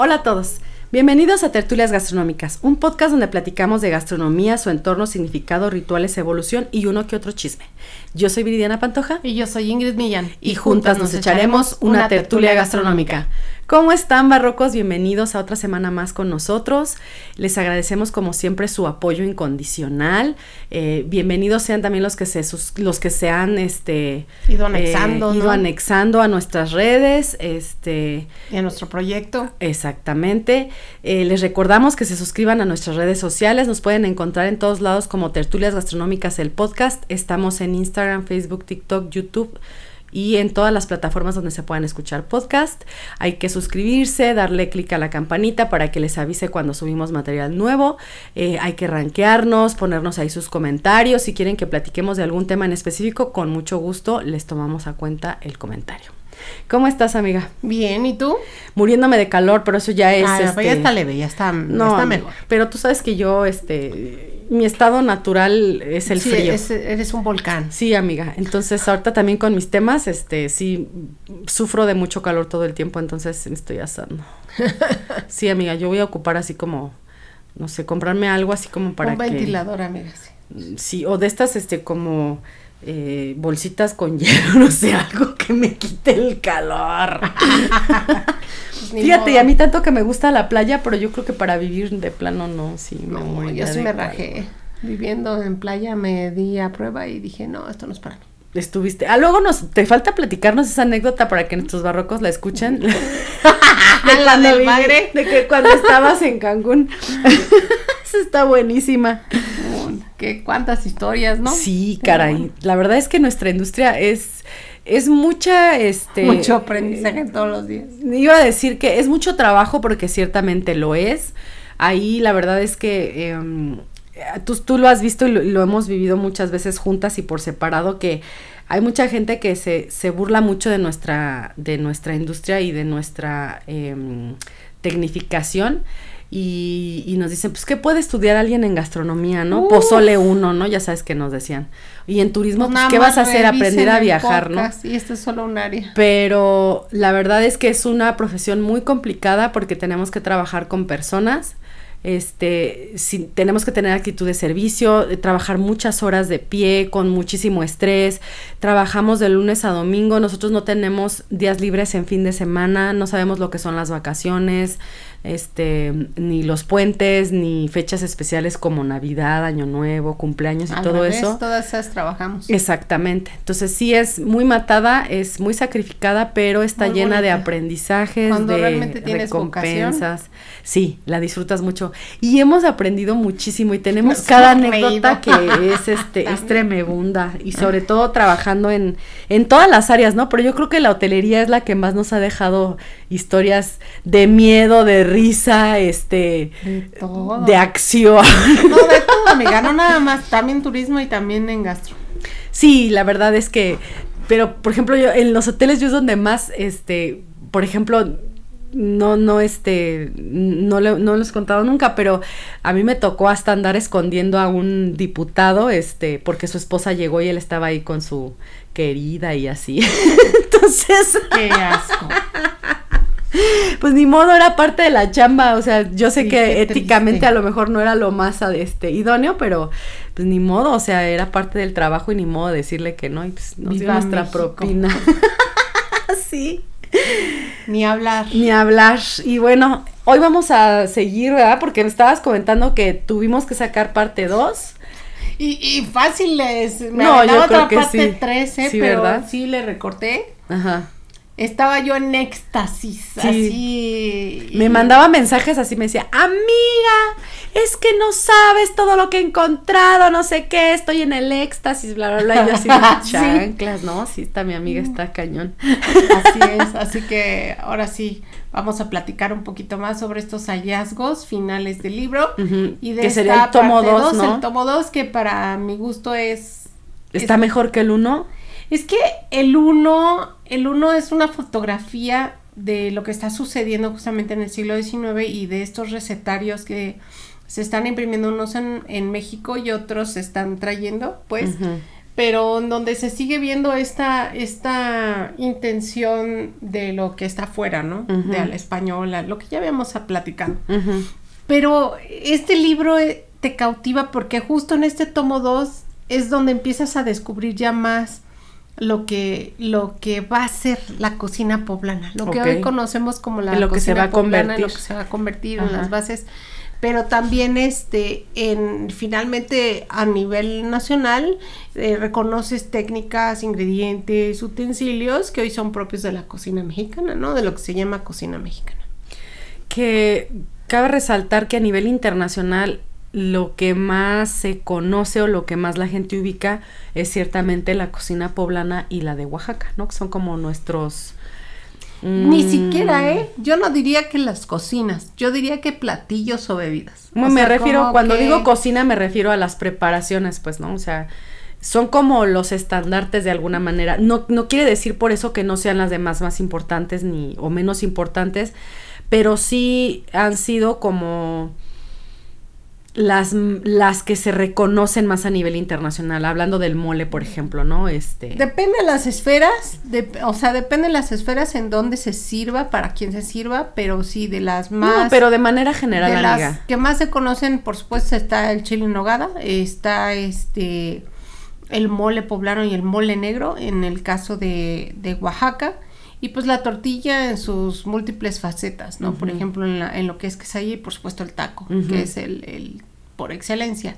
Hola a todos. Bienvenidos a Tertulias Gastronómicas, un podcast donde platicamos de gastronomía, su entorno, significado, rituales, evolución y uno que otro chisme. Yo soy Viridiana Pantoja. Y yo soy Ingrid Millán. Y, juntas, nos, echaremos una, tertulia gastronómica. ¿Cómo están, barrocos? Bienvenidos a otra semana más con nosotros. Les agradecemos, como siempre, su apoyo incondicional. Eh, bienvenidos sean también los que se, los que han este, eh, ido, anexando, anexando a nuestras redes. Este, y a nuestro proyecto. Exactamente. Eh, les recordamos que se suscriban a nuestras redes sociales. Nos pueden encontrar en todos lados como Tertulias Gastronómicas, el podcast. Estamos en Instagram, Facebook, TikTok, YouTube y en todas las plataformas donde se puedan escuchar podcast. Hay que suscribirse, darle clic a la campanita para que les avise cuando subimos material nuevo. Eh, hay que rankearnos, ponernos ahí sus comentarios. Si quieren que platiquemos de algún tema en específico, con mucho gusto les tomamos a cuenta el comentario. ¿Cómo estás, amiga? Bien, ¿y tú? Muriéndome de calor, pero eso ya es. Ah, ya pues este, está leve, ya está, no, está mejor. Pero tú sabes que yo, este mi estado natural es el frío. Es, eres un volcán. Sí, amiga. Entonces, ahorita también con mis temas, este, sí, sufro de mucho calor todo el tiempo, entonces estoy asando. sí, amiga, yo voy a ocupar así como, no sé, comprarme algo así como para que... ventilador, amiga, sí. Sí, o de estas, este, como... Eh, bolsitas con hielo, no sé, algo que me quite el calor. Pues, Fíjate, y a mí tanto que me gusta la playa, pero yo creo que para vivir de plano no, sí. Me no, yo sí me rajé. Viviendo en playa me di a prueba y dije, no, esto no es para mí estuviste. Ah, luego nos, te falta platicarnos esa anécdota para que nuestros barrocos la escuchen. de la del magre? De que cuando estabas en Cancún. Esa está buenísima. Qué cuántas historias, ¿no? Sí, caray. La verdad es que nuestra industria es es mucha, este... Mucho aprendizaje eh, todos los días. Iba a decir que es mucho trabajo porque ciertamente lo es. Ahí la verdad es que em, tú, lo has visto y lo, hemos vivido muchas veces juntas y por separado que hay mucha gente que se, burla mucho de nuestra, de nuestra industria y de nuestra em, tecnificación y, nos dicen, pues, ¿qué puede estudiar alguien en gastronomía, no? Pozole uno, ¿no? Ya sabes que nos decían. Y en turismo, pues, pues ¿qué vas a hacer? Aprender a viajar, ¿no? Y este es solo un área. Pero la verdad es que es una profesión muy complicada porque tenemos que trabajar con personas. Este, tenemos que tener actitud de servicio, trabajar muchas horas de pie, con muchísimo estrés, trabajamos de lunes a domingo, nosotros no tenemos días libres en fin de semana, no sabemos lo que son las vacaciones, este, ni los puentes, ni fechas especiales como Navidad, Año Nuevo, cumpleaños y todo eso. Todas esas trabajamos. Exactamente. Entonces sí es muy matada, es muy sacrificada, pero está llena de aprendizajes, Cuando de realmente tienes recompensas. Sí, la disfrutas mucho. Y hemos aprendido muchísimo y tenemos cada anécdota que es este, es Y sobre todo trabajando en, en todas las áreas, ¿no? Pero yo creo que la hotelería es la que más nos ha dejado historias de miedo, de risa, este, de, acción. No, de todo, me no nada más, también turismo y también en gastro. Sí, la verdad es que, pero por ejemplo, yo en los hoteles yo es donde más, este, por ejemplo, no, no, este, no, le, no los he contado nunca, pero a mí me tocó hasta andar escondiendo a un diputado, este, porque su esposa llegó y él estaba ahí con su querida y así. Entonces. ¡Qué asco! pues ni modo, era parte de la chamba. O sea, yo sé que éticamente a lo mejor no era lo más este, idóneo, pero pues ni modo, o sea, era parte del trabajo y ni modo decirle que no. Y pues nos iba nuestra propina. sí. Ni hablar. Ni hablar. Y bueno, hoy vamos a seguir, ¿verdad? Porque me estabas comentando que tuvimos que sacar parte 2. Y, y fácil les. no, yo otra parte 3, ¿eh? ¿verdad? sí le recorté. Ajá. Estaba yo en éxtasis, así. Me mandaba mensajes así, me decía, amiga, es que no sabes todo lo que he encontrado, no sé qué, estoy en el éxtasis, bla, bla, bla. Y así, ¿Sí? chanclas, ¿no? Sí, está mi amiga, está cañón. Así es, así que ahora sí, vamos a platicar un poquito más sobre estos hallazgos finales del libro. Y de que sería el tomo 2, ¿no? El tomo 2, que para mi gusto es... ¿Está mejor que el 1? Es que el uno, el uno es una fotografía de lo que está sucediendo justamente en el siglo XIX y de estos recetarios que se están imprimiendo unos en, México y otros se están trayendo, pues, pero en donde se sigue viendo esta, esta intención de lo que está afuera, ¿no? De al la española, lo que ya habíamos platicado. Pero este libro eh, te cautiva porque justo en este tomo 2 es donde empiezas a descubrir ya más lo que, lo que va a ser la cocina poblana, lo que hoy conocemos como la lo que se va a convertir. lo que se va a convertir en las bases, pero también este, en, finalmente a nivel nacional eh, reconoces técnicas, ingredientes, utensilios que hoy son propios de la cocina mexicana, ¿no? De lo que se llama cocina mexicana. Que cabe resaltar que a nivel internacional lo que más se conoce o lo que más la gente ubica es ciertamente la cocina poblana y la de Oaxaca, ¿no? Que son como nuestros... Ni mm, siquiera, ¿eh? Yo no diría que las cocinas, yo diría que platillos o bebidas. Bueno, me refiero, cuando digo cocina me refiero a las preparaciones, pues, ¿no? O sea, son como los estandartes de alguna manera. No, no quiere decir por eso que no sean las demás más importantes ni o menos importantes, pero sí han sido como las, las que se reconocen más a nivel internacional, hablando del mole, por ejemplo, ¿no? Este... Depende de las esferas, de, o sea, depende de las esferas en donde se sirva, para quién se sirva, pero sí de las más... No, pero de manera general, de las que más se conocen, por supuesto, está el chile en nogada, está este el mole poblano y el mole negro, en el caso de, Oaxaca, y pues la tortilla en sus múltiples facetas, ¿no? Por ejemplo, en, lo que es quesadilla y por supuesto el taco, que es el, el, por excelencia.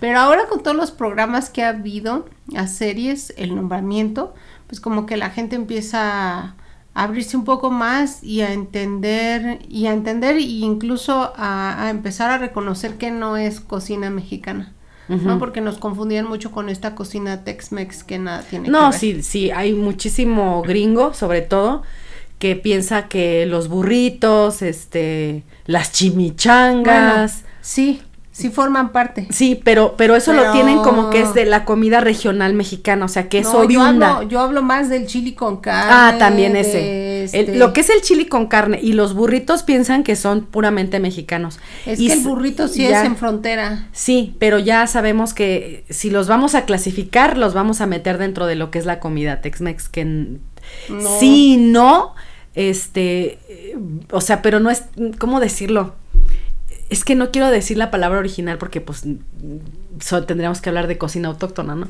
Pero ahora con todos los programas que ha habido, a series, el nombramiento, pues como que la gente empieza a abrirse un poco más y a entender y a entender e incluso a, empezar a reconocer que no es cocina mexicana. ¿no? Porque nos confundían mucho con esta cocina Tex-Mex que nada tiene que ver. No, sí, sí, hay muchísimo gringo, sobre todo, que piensa que los burritos, este, las chimichangas, sí, Sí forman parte. Sí, pero, pero eso lo tienen como que es de la comida regional mexicana, o sea, que es Yo hablo, yo hablo, más del chili con ah, carne. Ah, también ese. Este lo que es el chili con carne y los burritos piensan que son puramente mexicanos. Es que el burrito sí es en frontera. Sí, pero ya sabemos que si los vamos a clasificar, los vamos a meter dentro de lo que es la comida Tex-Mex, que si no, este, eh, o sea, pero no es, ¿cómo decirlo? es que no quiero decir la palabra original porque pues tendríamos que hablar de cocina autóctona, ¿no?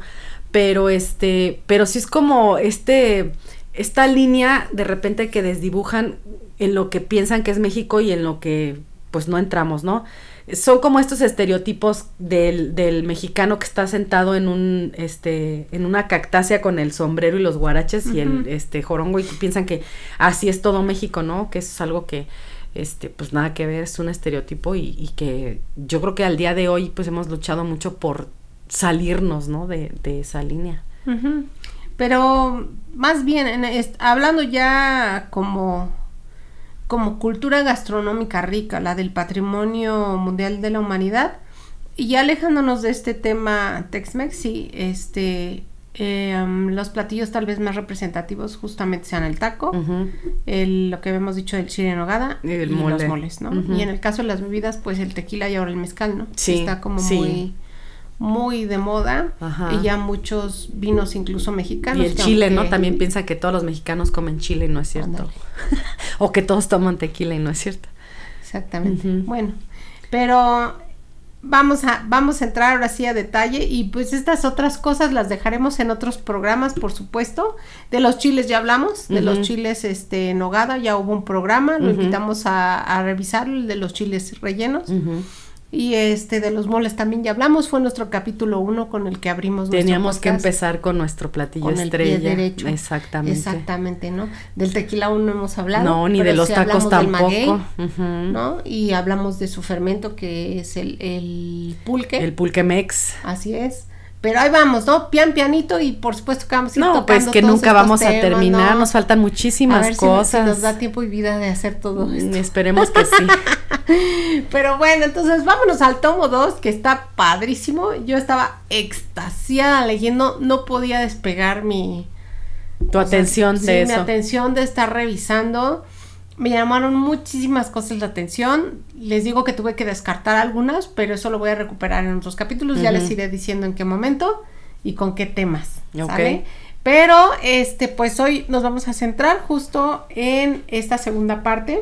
Pero este, pero sí es como este, esta línea de repente que desdibujan en lo que piensan que es México y en lo que pues no entramos, ¿no? Son como estos estereotipos del, mexicano que está sentado en un, este, en una cactácea con el sombrero y los guaraches y el, este, jorongo y piensan que así es todo México, ¿no? Que es algo que, este, pues nada que ver, es un estereotipo y, y, que yo creo que al día de hoy pues hemos luchado mucho por salirnos, ¿no? De, esa línea. Pero más bien, hablando ya como, como cultura gastronómica rica, la del patrimonio mundial de la humanidad, y alejándonos de este tema Tex-Mex, sí, este, Em, los platillos tal vez más representativos justamente sean el taco, lo que habíamos dicho del chile en hogada y, los moles, ¿no? Y en el caso de las bebidas, pues el tequila y ahora el mezcal, ¿no? Sí, Está como muy muy de moda y ya muchos vinos incluso mexicanos. Y el chile, ¿no? También piensa que todos los mexicanos comen chile no es cierto. o que todos toman tequila y no es cierto. Exactamente. Bueno, pero vamos a, vamos a entrar ahora sí a detalle y pues estas otras cosas las dejaremos en otros programas, por supuesto. De los chiles ya hablamos, de los chiles este, en hogada ya hubo un programa, lo invitamos a, revisar, el de los chiles rellenos. Y este de los moles también ya hablamos, fue nuestro capítulo 1 con el que abrimos Teníamos que empezar con nuestro platillo con estrella. El derecho. Exactamente. Exactamente, ¿no? Del tequila aún no hemos hablado. No, ni de los tacos tampoco. ¿no? Y hablamos de su fermento que es el, el pulque. El pulque mex. Así es. Pero ahí vamos, ¿no? Pian pianito y por supuesto que vamos a ir No, pues que nunca vamos a terminar, nos faltan muchísimas cosas. nos da tiempo y vida de hacer todo mm, esto. Esperemos que sí. Pero bueno, entonces vámonos al tomo 2 que está padrísimo. Yo estaba extasiada leyendo, no podía despegar mi tu atención de sí, Mi atención de estar revisando me llamaron muchísimas cosas la atención. Les digo que tuve que descartar algunas, pero eso lo voy a recuperar en otros capítulos. Ya les iré diciendo en qué momento y con qué temas. Pero este, pues hoy nos vamos a centrar justo en esta segunda parte,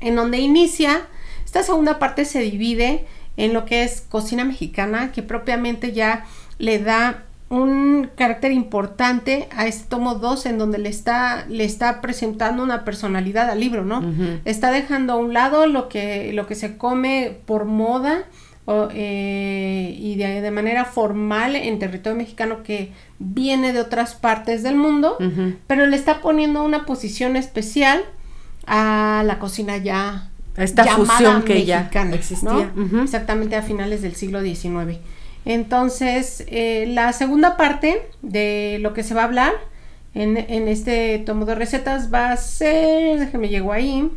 en donde inicia. Esta segunda parte se divide en lo que es cocina mexicana, que propiamente ya le da un carácter importante a este tomo 2 en donde le está, le está presentando una personalidad al libro, ¿no? Está dejando a un lado lo que, lo que se come por moda eh, y de, manera formal en territorio mexicano que viene de otras partes del mundo, pero le está poniendo una posición especial a la cocina ya. esta fusión que ya existía. Exactamente a finales del siglo XIX. Entonces, eh, la segunda parte de lo que se va a hablar en, este tomo de recetas va a ser, déjeme llego ahí,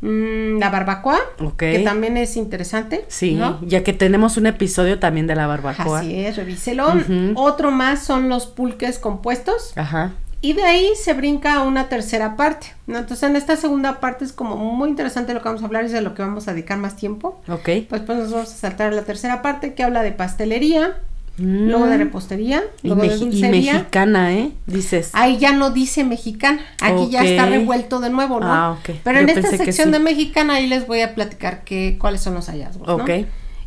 mm, la barbacoa, que también es interesante. Sí, ya que tenemos un episodio también de la barbacoa. Así es, revíselo. Otro más son los pulques compuestos. Ajá. Y de ahí se brinca una tercera parte. Entonces, en esta segunda parte es como muy interesante lo que vamos a hablar, es de lo que vamos a dedicar más tiempo. Ok. Pues, pues nos vamos a saltar a la tercera parte que habla de pastelería, mm. luego de repostería, y luego de dulcería. mexicana, ¿eh? Dices. Ahí ya no dice mexicana, aquí ya está revuelto de nuevo, ¿no? Ah, ok. Pero en esta sección de mexicana ahí les voy a platicar que, cuáles son los hallazgos, Ok.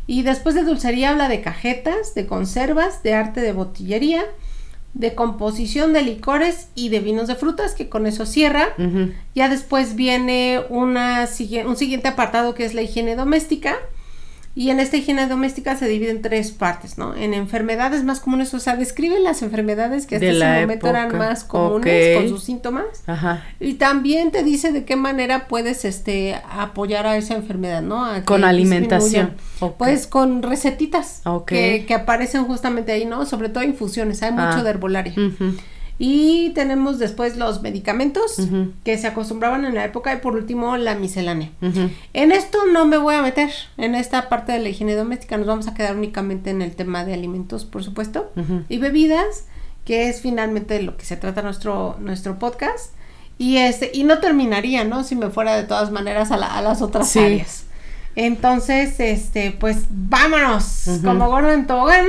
Y después de dulcería habla de cajetas, de conservas, de arte de botillería, de composición de licores y de vinos de frutas, que con eso cierra. Ya después viene una, un siguiente apartado que es la higiene doméstica y en esta higiene doméstica se divide en tres partes, ¿no? En enfermedades más comunes, o sea, describe las enfermedades que hasta ese momento eran más comunes con sus síntomas. Ajá. Y también te dice de qué manera puedes este apoyar a esa enfermedad, ¿no? con alimentación. o Pues con recetitas que, que, aparecen justamente ahí, ¿no? Sobre todo infusiones, hay mucho ah. de herbolaria. Ajá. Y tenemos después los medicamentos que se acostumbraban en la época y por último la miscelánea. En esto no me voy a meter, en esta parte de la higiene doméstica nos vamos a quedar únicamente en el tema de alimentos, por supuesto, y bebidas, que es finalmente de lo que se trata nuestro, nuestro podcast. Y, este, y no terminaría, ¿no? Si me fuera de todas maneras a, las otras áreas. Entonces, este, pues vámonos como gordo en tobogán.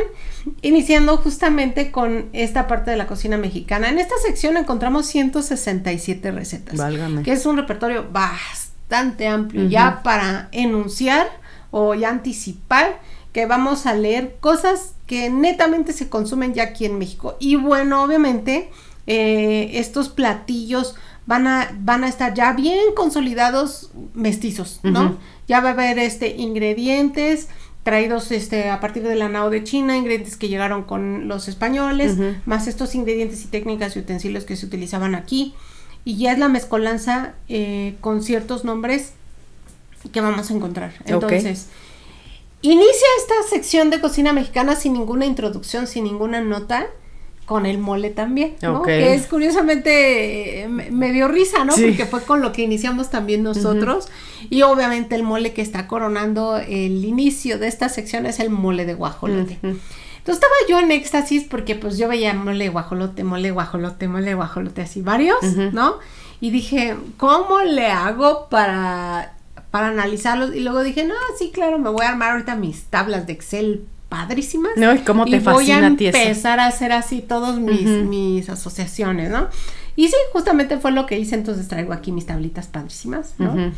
Iniciando justamente con esta parte de la cocina mexicana. En esta sección encontramos 167 recetas, Válgame. que es un repertorio bastante amplio ya para enunciar o ya anticipar que vamos a leer cosas que netamente se consumen ya aquí en México. Y bueno, obviamente eh, estos platillos van a, van a estar ya bien consolidados mestizos, ¿no? Ya va a haber este ingredientes, traídos este, a partir de la nao de China, ingredientes que llegaron con los españoles, más estos ingredientes y técnicas y utensilios que se utilizaban aquí. Y ya es la mezcolanza eh, con ciertos nombres que vamos a encontrar. Entonces, inicia esta sección de cocina mexicana sin ninguna introducción, sin ninguna nota con el mole también, ¿no? Que es curiosamente eh, me, dio risa, ¿no? Porque fue con lo que iniciamos también nosotros y obviamente el mole que está coronando el inicio de esta sección es el mole de guajolote. Entonces estaba yo en éxtasis porque pues yo veía mole guajolote, mole guajolote, mole guajolote así varios, ¿no? Y dije, ¿cómo le hago para para analizarlos y luego dije, no, sí, claro, me voy a armar ahorita mis tablas de Excel padrísimas. No, y cómo te y voy a, empezar a, hacer así todas mis, asociaciones, ¿no? Y sí, justamente fue lo que hice, entonces traigo aquí mis tablitas padrísimas, ¿no?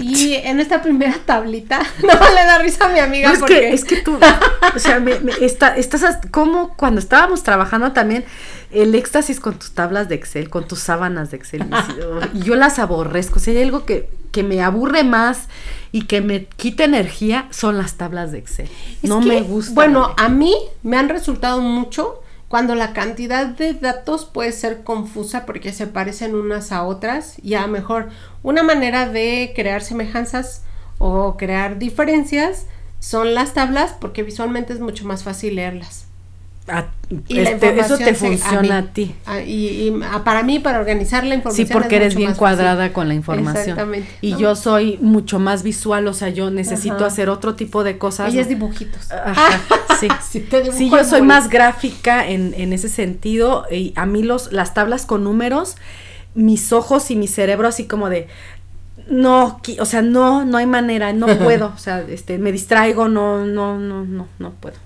Y en esta primera tablita, no le da risa a mi amiga es Que, es que tú, o sea, está, estás, como cuando estábamos trabajando también, el éxtasis con tus tablas de Excel, con tus sábanas de Excel. Oh", yo las aborrezco. Si hay algo que, me aburre más y que me quita energía, son las tablas de Excel. no me gusta. Bueno, a mí me han resultado mucho cuando la cantidad de datos puede ser confusa porque se parecen unas a otras y a mejor una manera de crear semejanzas o crear diferencias son las tablas porque visualmente es mucho más fácil leerlas. Este, eso te funciona a, ti. Ah, y, para mí, para organizar la información. Sí, porque eres bien cuadrada con la información. Exactamente. Y yo soy mucho más visual, o sea, yo necesito hacer otro tipo de cosas. y es dibujitos. sí. si yo soy más gráfica en, ese sentido. Y a mí los, las tablas con números, mis ojos y mi cerebro así como de, no, o sea, no, no hay manera, no puedo, o sea, este, me distraigo, no, no, no, no, no puedo.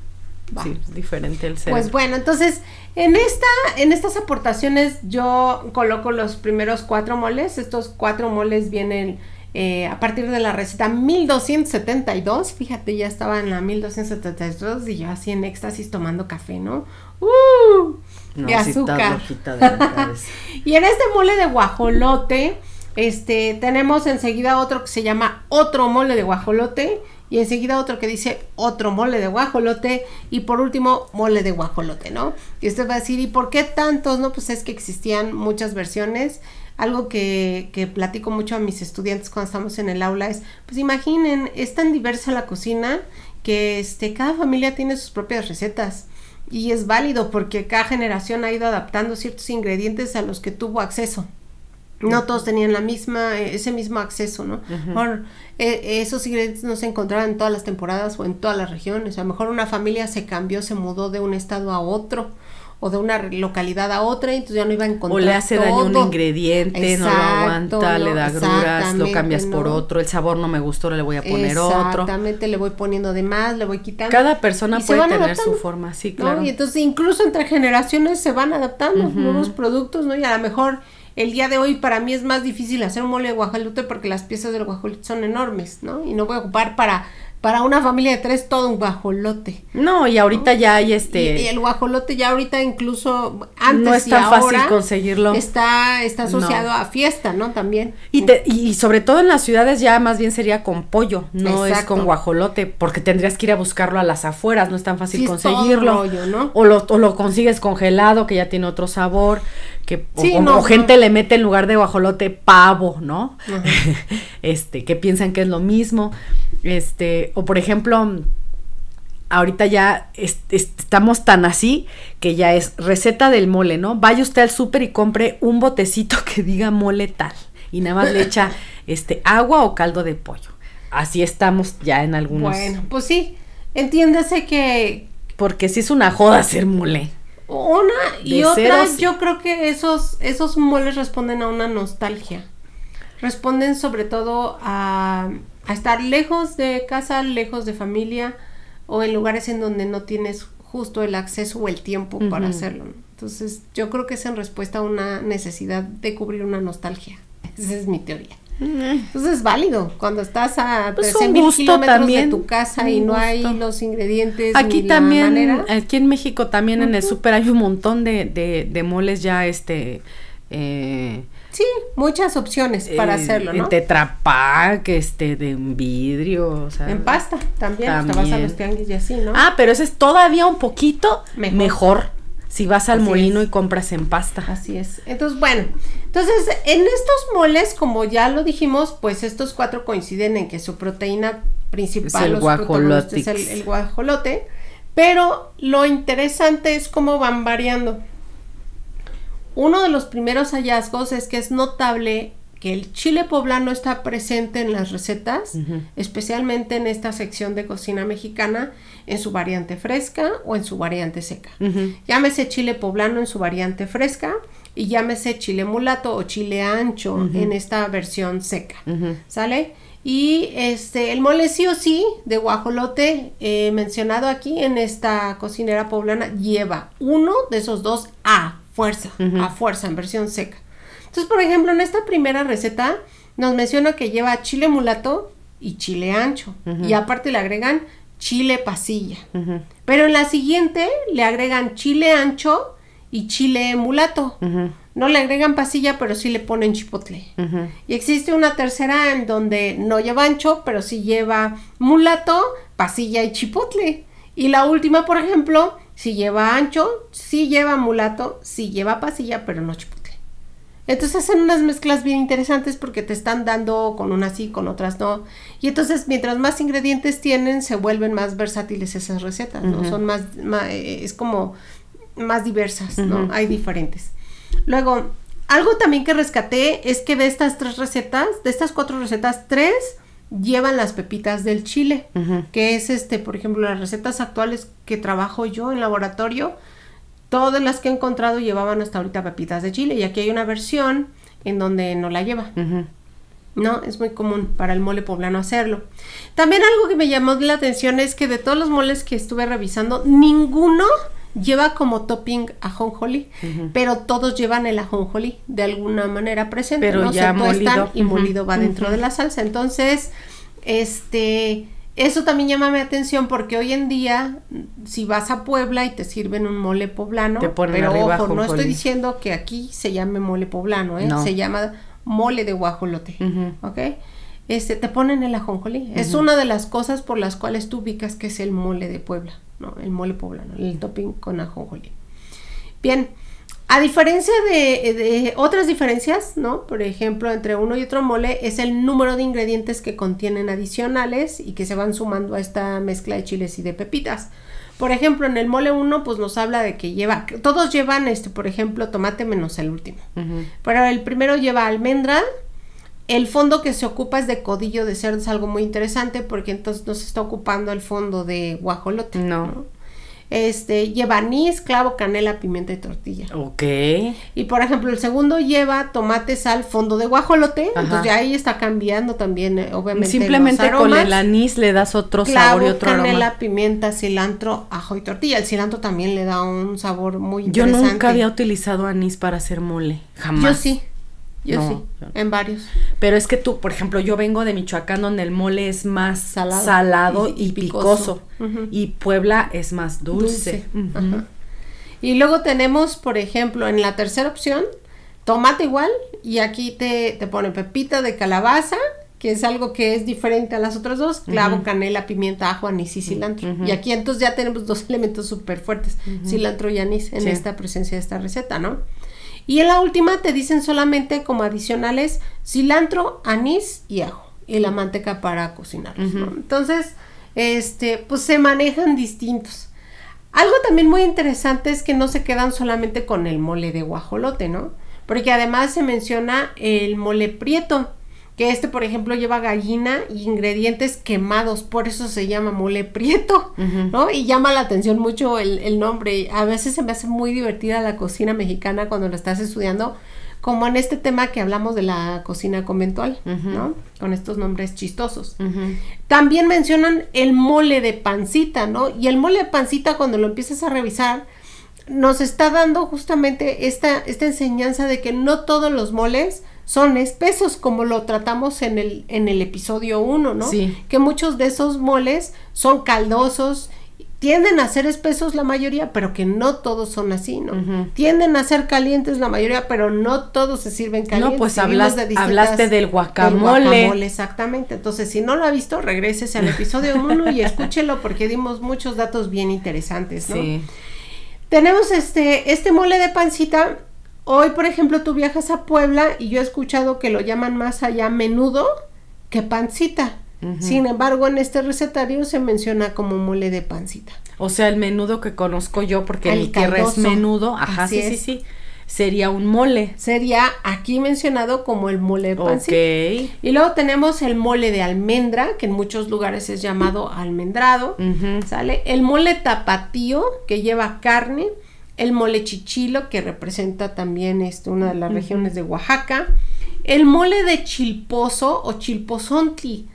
Sí, diferente el ser. Pues bueno, entonces, en, esta, en estas aportaciones yo coloco los primeros cuatro moles. Estos cuatro moles vienen eh, a partir de la receta 1272. Fíjate, ya estaba en la 1272 y yo así en éxtasis tomando café, ¿no? ¡Uh! de azúcar. y en este mole de guajolote, este, tenemos enseguida otro que se llama otro mole de guajolote y enseguida otro que dice otro mole de guajolote y por último mole de guajolote, ¿no? Y usted va a decir, ¿y por qué tantos? No, pues es que existían muchas versiones. Algo que, que platico mucho a mis estudiantes cuando estamos en el aula es, pues imaginen, es tan diversa la cocina que este, cada familia tiene sus propias recetas y es válido porque cada generación ha ido adaptando ciertos ingredientes a los que tuvo acceso. No todos tenían la misma, eh, ese mismo acceso, ¿no? eh, esos ingredientes no se encontraban en todas las temporadas o en todas las regiones. A lo mejor una familia se cambió, se mudó de un estado a otro o de una localidad a otra y entonces ya no iba a encontrar. O le hace daño un ingrediente, no lo aguanta, le da gruras, lo cambias por otro, el sabor no me gustó, le voy a poner otro. Exactamente, le voy poniendo de más, le voy quitando. Cada persona puede tener su forma, sí, claro. Y entonces incluso entre generaciones se van adaptando los nuevos productos, ¿no? Y a lo mejor el día de hoy para mí es más difícil hacer un mole de guajolote porque las piezas del guajolote son enormes, ¿no? Y no voy a ocupar para para una familia de tres todo un guajolote. No, y ahorita ya hay este. Y, el guajolote ya ahorita incluso antes no es tan fácil conseguirlo. Está, está asociado a fiesta, ¿no? También. Y, y sobre todo en las ciudades ya más bien sería con pollo, no es con guajolote, porque tendrías que ir a buscarlo a las afueras, no es tan fácil conseguirlo. ¿no? o, lo, o lo consigues congelado, que ya tiene otro sabor que o, gente le mete en lugar de guajolote pavo, ¿no? este, que piensan que es lo mismo. Este, o por ejemplo, ahorita ya estamos tan así que ya es receta del mole, ¿no? Vaya usted al súper y compre un botecito que diga mole tal y nada más le echa este agua o caldo de pollo. Así estamos ya en algunos. Bueno, pues sí, entiéndase que porque sí es una joda hacer mole. Una y otras otra, yo creo que esos esos moles responden a una nostalgia. Responden sobre todo a a estar lejos de casa, lejos de familia o en lugares en donde no tienes justo el acceso o el tiempo para hacerlo. Entonces, yo creo que es en respuesta a una necesidad de cubrir una nostalgia. Esa es mi teoría. Mm. Entonces es válido cuando estás a pues mil kilómetros de tu casa y no hay los ingredientes. Aquí ni también, la manera. aquí en México también en el súper hay un montón de, de, de moles ya este eh, Sí, muchas opciones para hacerlo, ¿no? En tetrapac, este, de vidrio, o sea. En pasta también, pues, vas a los tianguis y así, ¿no? Ah, pero ese es todavía un poquito mejor. si vas al molino y compras en pasta. Así es. Entonces, bueno, entonces en estos moles, como ya lo dijimos, pues estos cuatro coinciden en que su proteína principal es el, es el guajolote, pero lo interesante es cómo van variando. Uno de los primeros hallazgos es que es notable que el chile poblano está presente en las recetas, especialmente en esta sección de cocina mexicana, en su variante fresca o en su variante seca. Llámese chile poblano en su variante fresca y llámese chile mulato o chile ancho en esta versión seca. ¿Sale? Y este, el mole sí o sí de guajolote eh, mencionado aquí en esta cocinera poblana lleva uno de esos dos A fuerza, a fuerza, en versión seca. Entonces, por ejemplo, en esta primera receta nos menciona que lleva chile mulato y chile ancho. Y aparte le agregan chile pasilla. Pero en la siguiente le agregan chile ancho y chile mulato. No le agregan pasilla, pero sí le ponen chipotle. Y existe una tercera en donde no lleva ancho, pero sí lleva mulato, pasilla y chipotle. Y la última, por ejemplo, si lleva ancho, si lleva mulato, si lleva pasilla, pero no chipotle. Entonces hacen unas mezclas bien interesantes porque te están dando con unas sí, con otras no. Y entonces mientras más ingredientes tienen, se vuelven más versátiles esas recetas, ¿no? Son más, eh, es como más diversas, ¿no? Hay diferentes. Luego, algo también que rescaté es que de estas tres recetas, de estas cuatro recetas, tres llevan las pepitas del chile, que es este, por ejemplo, las recetas actuales que trabajo yo en laboratorio, todas las que he encontrado llevaban hasta ahorita pepitas de chile y aquí hay una versión en donde no la lleva. No, es muy común para el mole poblano hacerlo. También algo que me llamó la atención es que de todos los moles que estuve revisando, ninguno lleva como topping ajonjolí, pero todos llevan el ajonjolí de alguna manera presente, ¿no? ya Se molido. y molido va dentro de la salsa. Entonces, este, eso también llama mi atención porque hoy en día, si vas a Puebla y te sirven un mole poblano, pero ojo, no estoy diciendo que aquí se llame mole poblano, ¿eh? se llama mole de guajolote, ¿ok? Este, te ponen el ajonjolí. Es una de las cosas por las cuales tú ubicas que es el mole de Puebla. ¿no? El mole poblano, el topping con ajonjolí. Bien, a diferencia de, otras diferencias, ¿no? Por ejemplo, entre uno y otro mole es el número de ingredientes que contienen adicionales y que se van sumando a esta mezcla de chiles y de pepitas. Por ejemplo, en el mole 1, pues nos habla de que lleva, todos llevan, este, por ejemplo, tomate menos el último. Pero el primero lleva almendra, el fondo que se ocupa es de codillo de cerdo, es algo muy interesante porque entonces no se está ocupando el fondo de guajolote. No. Este, lleva anís, clavo, canela, pimienta y tortilla. Ok. Y por ejemplo, el segundo lleva tomate, sal, fondo de guajolote. Entonces ya ahí está cambiando también, eh, obviamente. Simplemente con el anís le das otro sabor y otro canela, pimienta, cilantro, ajo y tortilla. El cilantro también le da un sabor muy interesante. Yo nunca había utilizado anís para hacer mole. Jamás. Yo sí. Yo sí, en varios. Pero es que tú, por ejemplo, yo vengo de Michoacán donde el mole es más salado, y, picoso. Y Puebla es más dulce. Y luego tenemos, por ejemplo, en la tercera opción, tomate igual. Y aquí te, te ponen pepita de calabaza, que es algo que es diferente a las otras dos. Clavo, canela, pimienta, ajo, anís y cilantro. Y aquí entonces ya tenemos dos elementos súper fuertes, cilantro y anís, en esta presencia de esta receta, ¿no? Y en la última te dicen solamente como adicionales cilantro, anís y ajo. Y la manteca para cocinar. Entonces, este, pues se manejan distintos. Algo también muy interesante es que no se quedan solamente con el mole de guajolote, ¿no? Porque además se menciona el mole prieto, que este, por ejemplo, lleva gallina y ingredientes quemados, por eso se llama mole prieto, ¿no? Y llama la atención mucho el, nombre. A veces se me hace muy divertida la cocina mexicana cuando la estás estudiando, como en este tema que hablamos de la cocina conventual, ¿no? Con estos nombres chistosos. También mencionan el mole de pancita, ¿no? Y el mole de pancita, cuando lo empiezas a revisar, nos está dando justamente esta, esta enseñanza de que no todos los moles son espesos, como lo tratamos en el, en el episodio 1, ¿no? Que muchos de esos moles son caldosos, tienden a ser espesos la mayoría, pero que no todos son así, ¿no? Tienden a ser calientes la mayoría, pero no todos se sirven calientes. No, pues hablas, de hablaste del guacamole. exactamente. Entonces, si no lo ha visto, regreses al episodio 1 y escúchelo porque dimos muchos datos bien interesantes, ¿no? Sí. Tenemos este, este mole de pancita Hoy, por ejemplo, tú viajas a Puebla y yo he escuchado que lo llaman más allá menudo que pancita. Sin embargo, en este recetario se menciona como mole de pancita. O sea, el menudo que conozco yo, porque el que es menudo, ajá, sí, sí, sí, sería un mole. Sería aquí mencionado como el mole de pancita. Y luego tenemos el mole de almendra, que en muchos lugares es llamado almendrado, ¿sale? El mole tapatío, que lleva carne, el mole chichilo, que representa también este, una de las regiones de Oaxaca, el mole de chilposo o chilpozontli,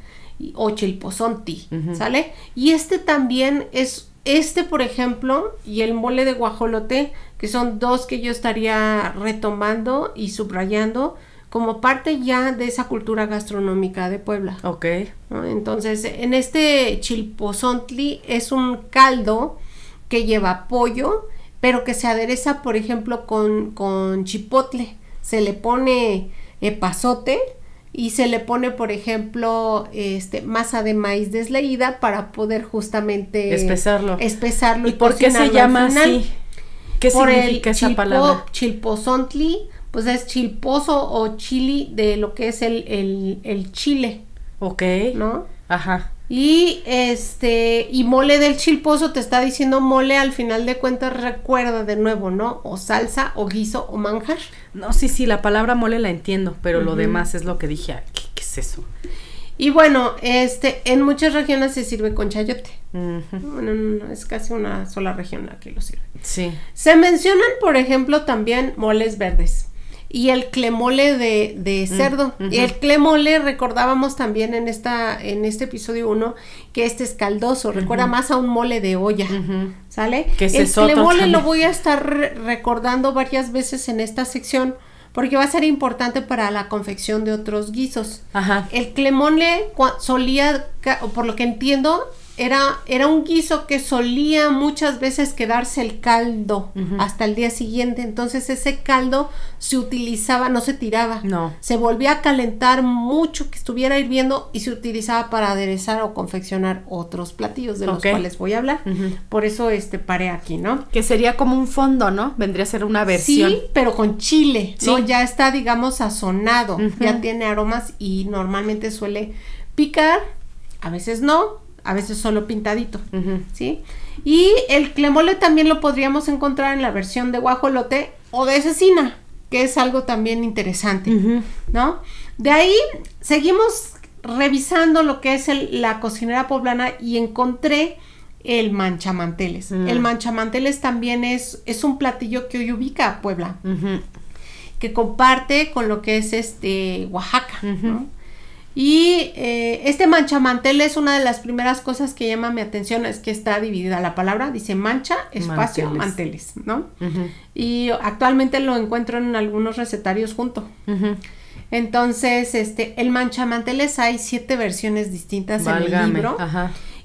o chilpozonti, ¿sale? Y este también es, este por ejemplo, y el mole de guajolote, que son dos que yo estaría retomando y subrayando como parte ya de esa cultura gastronómica de Puebla. Ok. Entonces, en este chilpozontli es un caldo que lleva pollo, pero que se adereza, por ejemplo, con, con chipotle. Se le pone epazote eh, y se le pone, por ejemplo, este, masa de maíz desleída para poder justamente espesarlo. espesarlo ¿Y, por qué se llama así? ¿Qué significa esa palabra? Chilpozontli, pues es chilpozo o chili de lo que es el, el chile. Ok. ¿No? Ajá. Y este, y mole del chilpozo te está diciendo mole, al final de cuentas recuerda de nuevo, ¿no? O salsa, o guiso, o manjar. No, sí, sí, la palabra mole la entiendo, pero lo demás es lo que dije, ¿qué, qué es eso? Y bueno, este, en muchas regiones se sirve con chayote. Bueno, no, no, es casi una sola región la que lo sirve. Sí. Se mencionan, por ejemplo, también moles verdes y el clemole de, mm, cerdo. Y el clemole recordábamos también en esta, en este episodio 1, que este es caldoso, recuerda más a un mole de olla. ¿Sale? el clemole lo voy a estar recordando varias veces en esta sección. Porque va a ser importante para la confección de otros guisos. El clemole solía, por lo que entiendo, era, un guiso que solía muchas veces quedarse el caldo hasta el día siguiente. Entonces ese caldo se utilizaba, no se tiraba. No. Se volvía a calentar mucho que estuviera hirviendo y se utilizaba para aderezar o confeccionar otros platillos de los cuales voy a hablar. Por eso este paré aquí, ¿no? Que sería como un fondo, ¿no? Vendría a ser una versión. Sí, pero con chile, Ya está, digamos, sazonado. Ya tiene aromas y normalmente suele picar. A veces no, a veces solo pintadito, ¿sí? Y el clemole también lo podríamos encontrar en la versión de guajolote o de cecina, que es algo también interesante, ¿no? De ahí seguimos revisando lo que es la cocinera poblana y encontré el manchamanteles. Mm. El manchamanteles también es, es un platillo que hoy ubica a Puebla, que comparte con lo que es este Oaxaca, ¿no? Y eh, este manchamantel es una de las primeras cosas que llama mi atención, es que está dividida la palabra, dice mancha, espacio, manteles, ¿no? Y actualmente lo encuentro en algunos recetarios junto. Entonces, este, el manchamanteles hay siete versiones distintas en el libro.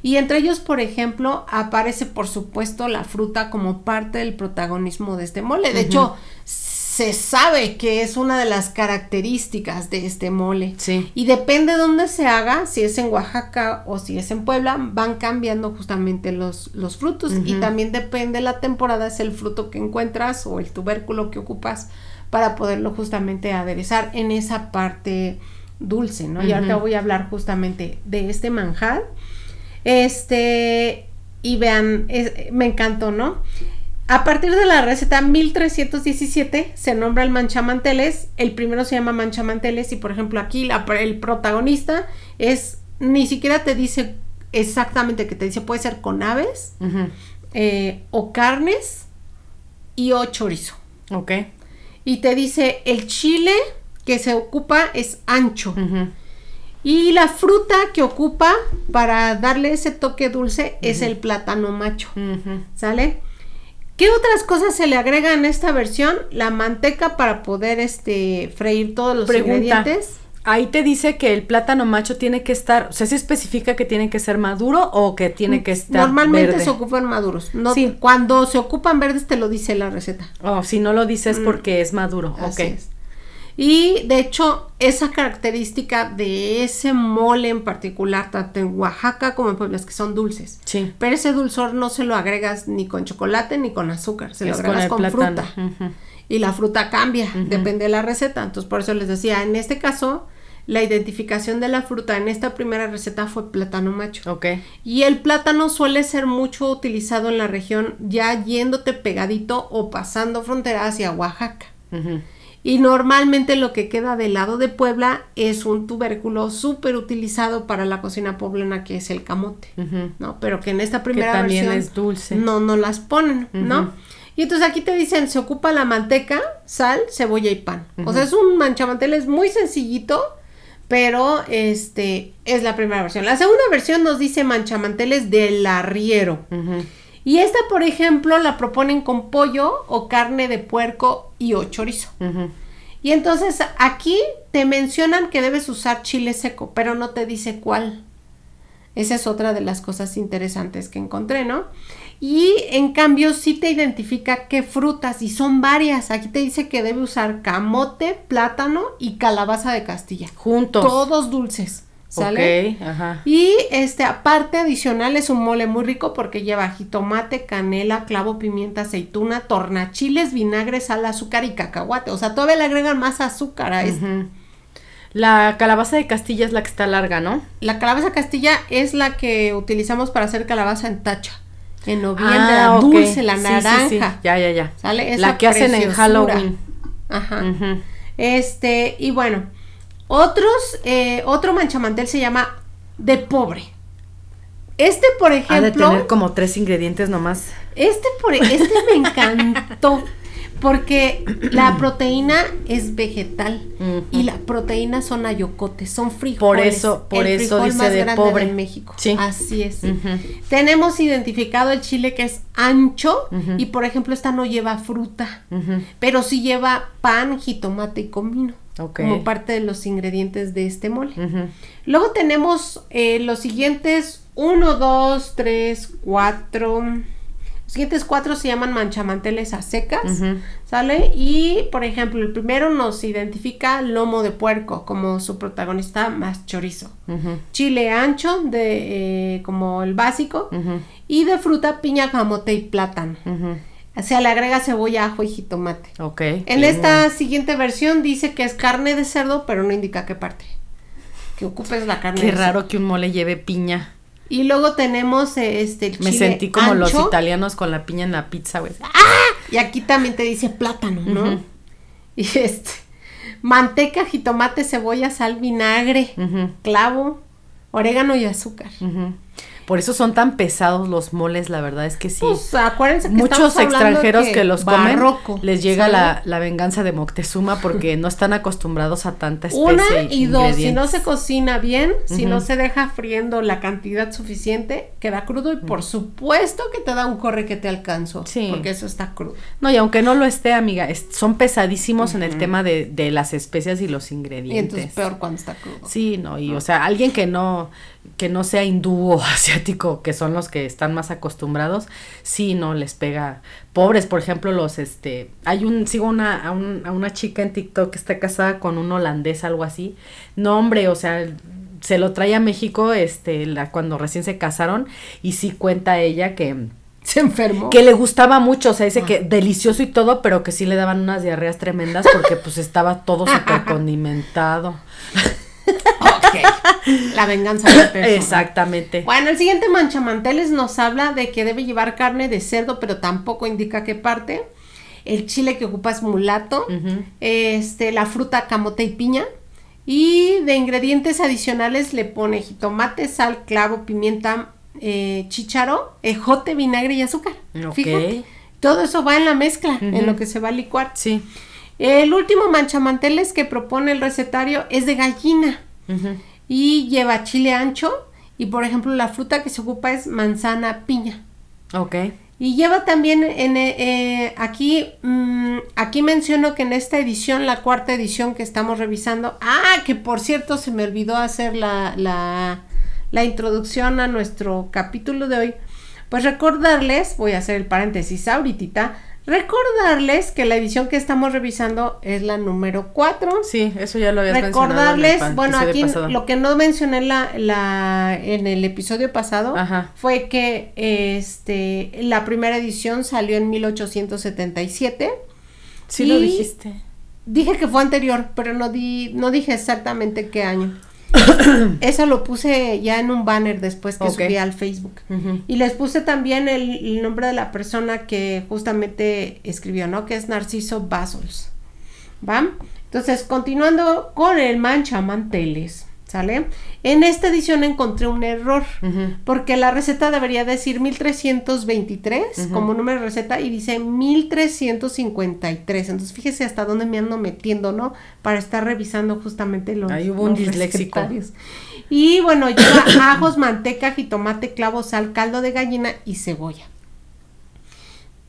Y entre ellos, por ejemplo, aparece por supuesto la fruta como parte del protagonismo de este mole. De hecho, se sabe que es una de las características de este mole. Y depende de dónde se haga, si es en Oaxaca o si es en Puebla, van cambiando justamente los, los frutos. Y también depende la temporada, es el fruto que encuentras o el tubérculo que ocupas para poderlo justamente aderezar en esa parte dulce, ¿no? Y ahora voy a hablar justamente de este manjar. Este, y vean, me encantó, ¿no? A partir de la receta 1317 se nombra el manchamanteles. El primero se llama manchamanteles y por ejemplo aquí el protagonista es, ni siquiera te dice exactamente que te dice, puede ser con aves eh, o carnes y o chorizo. Ok. Y te dice el chile que se ocupa es ancho. Y la fruta que ocupa para darle ese toque dulce es el plátano macho. ¿Sale? ¿Qué otras cosas se le agrega en esta versión? La manteca para poder este freír todos los ingredientes. Ahí te dice que el plátano macho tiene que estar, o sea, se especifica que tiene que ser maduro o que tiene que estar Normalmente se ocupan maduros. No, sí. Cuando se ocupan verdes te lo dice la receta. Oh, si no lo dices es mm. porque es maduro. ok. Y de hecho, esa característica de ese mole en particular, tanto en Oaxaca como en Puebla, que son dulces. Sí. Pero ese dulzor no se lo agregas ni con chocolate ni con azúcar, se lo agregas con, fruta. Y la fruta cambia, depende de la receta. Entonces, por eso les decía, en este caso, la identificación de la fruta en esta primera receta fue plátano macho. Ok. Y el plátano suele ser mucho utilizado en la región, ya yéndote pegadito o pasando frontera hacia Oaxaca y normalmente lo que queda del lado de Puebla es un tubérculo súper utilizado para la cocina poblana que es el camote, ¿no? Pero que en esta primera versión es dulce. no no las ponen, ¿no? Y entonces aquí te dicen, se ocupa la manteca, sal, cebolla y pan. O sea, es un manchamanteles muy sencillito, pero este es la primera versión. La segunda versión nos dice manchamanteles del arriero. Y esta, por ejemplo, la proponen con pollo o carne de puerco y o chorizo. Y entonces aquí te mencionan que debes usar chile seco, pero no te dice cuál. Esa es otra de las cosas interesantes que encontré, ¿no? Y en cambio sí te identifica qué frutas, y son varias. Aquí te dice que debe usar camote, plátano y calabaza de castilla. Juntos. Todos dulces. ¿Sale? Y este, aparte adicional es un mole muy rico porque lleva jitomate, canela, clavo, pimienta, aceituna, tornachiles, vinagre, sal, azúcar y cacahuate. O sea, todavía le agregan más azúcar a La calabaza de castilla es la que está larga, ¿no? La calabaza castilla es la que utilizamos para hacer calabaza en tacha. En noviembre, la ah, dulce, la naranja. Ya, ya, ya. la que hacen en Halloween. Ajá. Este, y bueno, otros, eh, otro manchamantel se llama de pobre. Este, por ejemplo. Ha tener como tres ingredientes nomás. Este, por, e, este me encantó. Porque la proteína es vegetal y la proteína son ayocotes, son frijoles. Por eso, por eso dice de pobre en México. Así es. Tenemos identificado el chile que es ancho y por ejemplo esta no lleva fruta, pero sí lleva pan, jitomate y comino. Como parte de los ingredientes de este mole. Luego tenemos eh, los siguientes 1, 2, 3, cuatro... Los siguientes cuatro se llaman manchamanteles a secas, ¿sale? Y, por ejemplo, el primero nos identifica lomo de puerco como su protagonista más chorizo. Chile ancho, de, eh, como el básico. Y de fruta, piña, jamote y plátano sea, le agrega cebolla, ajo y jitomate. Ok. En esta siguiente versión dice que es carne de cerdo, pero no indica qué parte. Que ocupes la carne. Qué raro que un mole lleve piña. Y luego tenemos eh, este el chile Me sentí como los italianos con la piña en la pizza, güey. ¡Ah! Y aquí también te dice plátano, ¿no? Y este manteca, jitomate, cebolla, sal, vinagre, clavo, orégano y azúcar. Ajá. Por eso son tan pesados los moles, la verdad es que sí. Pues acuérdense que Muchos extranjeros que, los comen les llega la, venganza de Moctezuma porque no están acostumbrados a tanta especie. Una y, dos, si no se cocina bien, si no se deja friendo la cantidad suficiente, queda crudo y por mm. supuesto que te da un corre que te alcanzo. Sí. Porque eso está crudo. No, y aunque no lo esté, amiga, son pesadísimos en el tema de, las especias y los ingredientes. Y entonces peor cuando está crudo. Sí, no, y o ah. sea, alguien que no, que no sea hindú o que son los que están más acostumbrados, sí, no, les pega. Pobres, por ejemplo, los, este, hay un, sigo una, a, una chica en TikTok que está casada con un holandés, algo así. No, hombre, o sea, se lo trae a México, este, la, cuando recién se casaron, y sí cuenta ella que... Se enfermó. Que le gustaba mucho, o sea, dice ah. que delicioso y todo, pero que sí le daban unas diarreas tremendas porque pues estaba todo super condimentado. La venganza la perra. Exactamente. Bueno, el siguiente manchamanteles nos habla de que debe llevar carne de cerdo, pero tampoco indica qué parte. El chile que ocupa es mulato, este, la fruta camote y piña. Y de ingredientes adicionales le pone jitomate, sal, clavo, pimienta, eh, chicharo, ejote, vinagre y azúcar. Todo eso va en la mezcla, en lo que se va a licuar. Sí. El último manchamanteles que propone el recetario es de gallina. Y lleva chile ancho y por ejemplo la fruta que se ocupa es manzana piña. Ok. Y lleva también en, eh, eh, aquí, mm, aquí menciono que en esta edición, la cuarta edición que estamos revisando, ah, que por cierto se me olvidó hacer la, la, la introducción a nuestro capítulo de hoy, pues recordarles, voy a hacer el paréntesis ahorita, Recordarles que la edición que estamos revisando es la número 4. Sí, eso ya lo había Recordarles, bueno, aquí lo que no mencioné la, la, en el episodio pasado fue que este, la primera edición salió en 1877. Sí, lo dijiste. Dije que fue anterior, pero no, di, no dije exactamente qué año. Eso lo puse ya en un banner después que subí al Facebook. Y les puse también el, nombre de la persona que justamente escribió, ¿no? Que es Narciso Basols. ¿Va? Entonces, continuando con el mancha manteles. ¿Sale? En esta edición encontré un error, porque la receta debería decir 1323 como número de receta y dice 1353. Entonces fíjese hasta dónde me ando metiendo, ¿no? Para estar revisando justamente los. Ahí hubo un disléxico. Y bueno, lleva ajos, manteca, jitomate, clavo, sal, caldo de gallina y cebolla.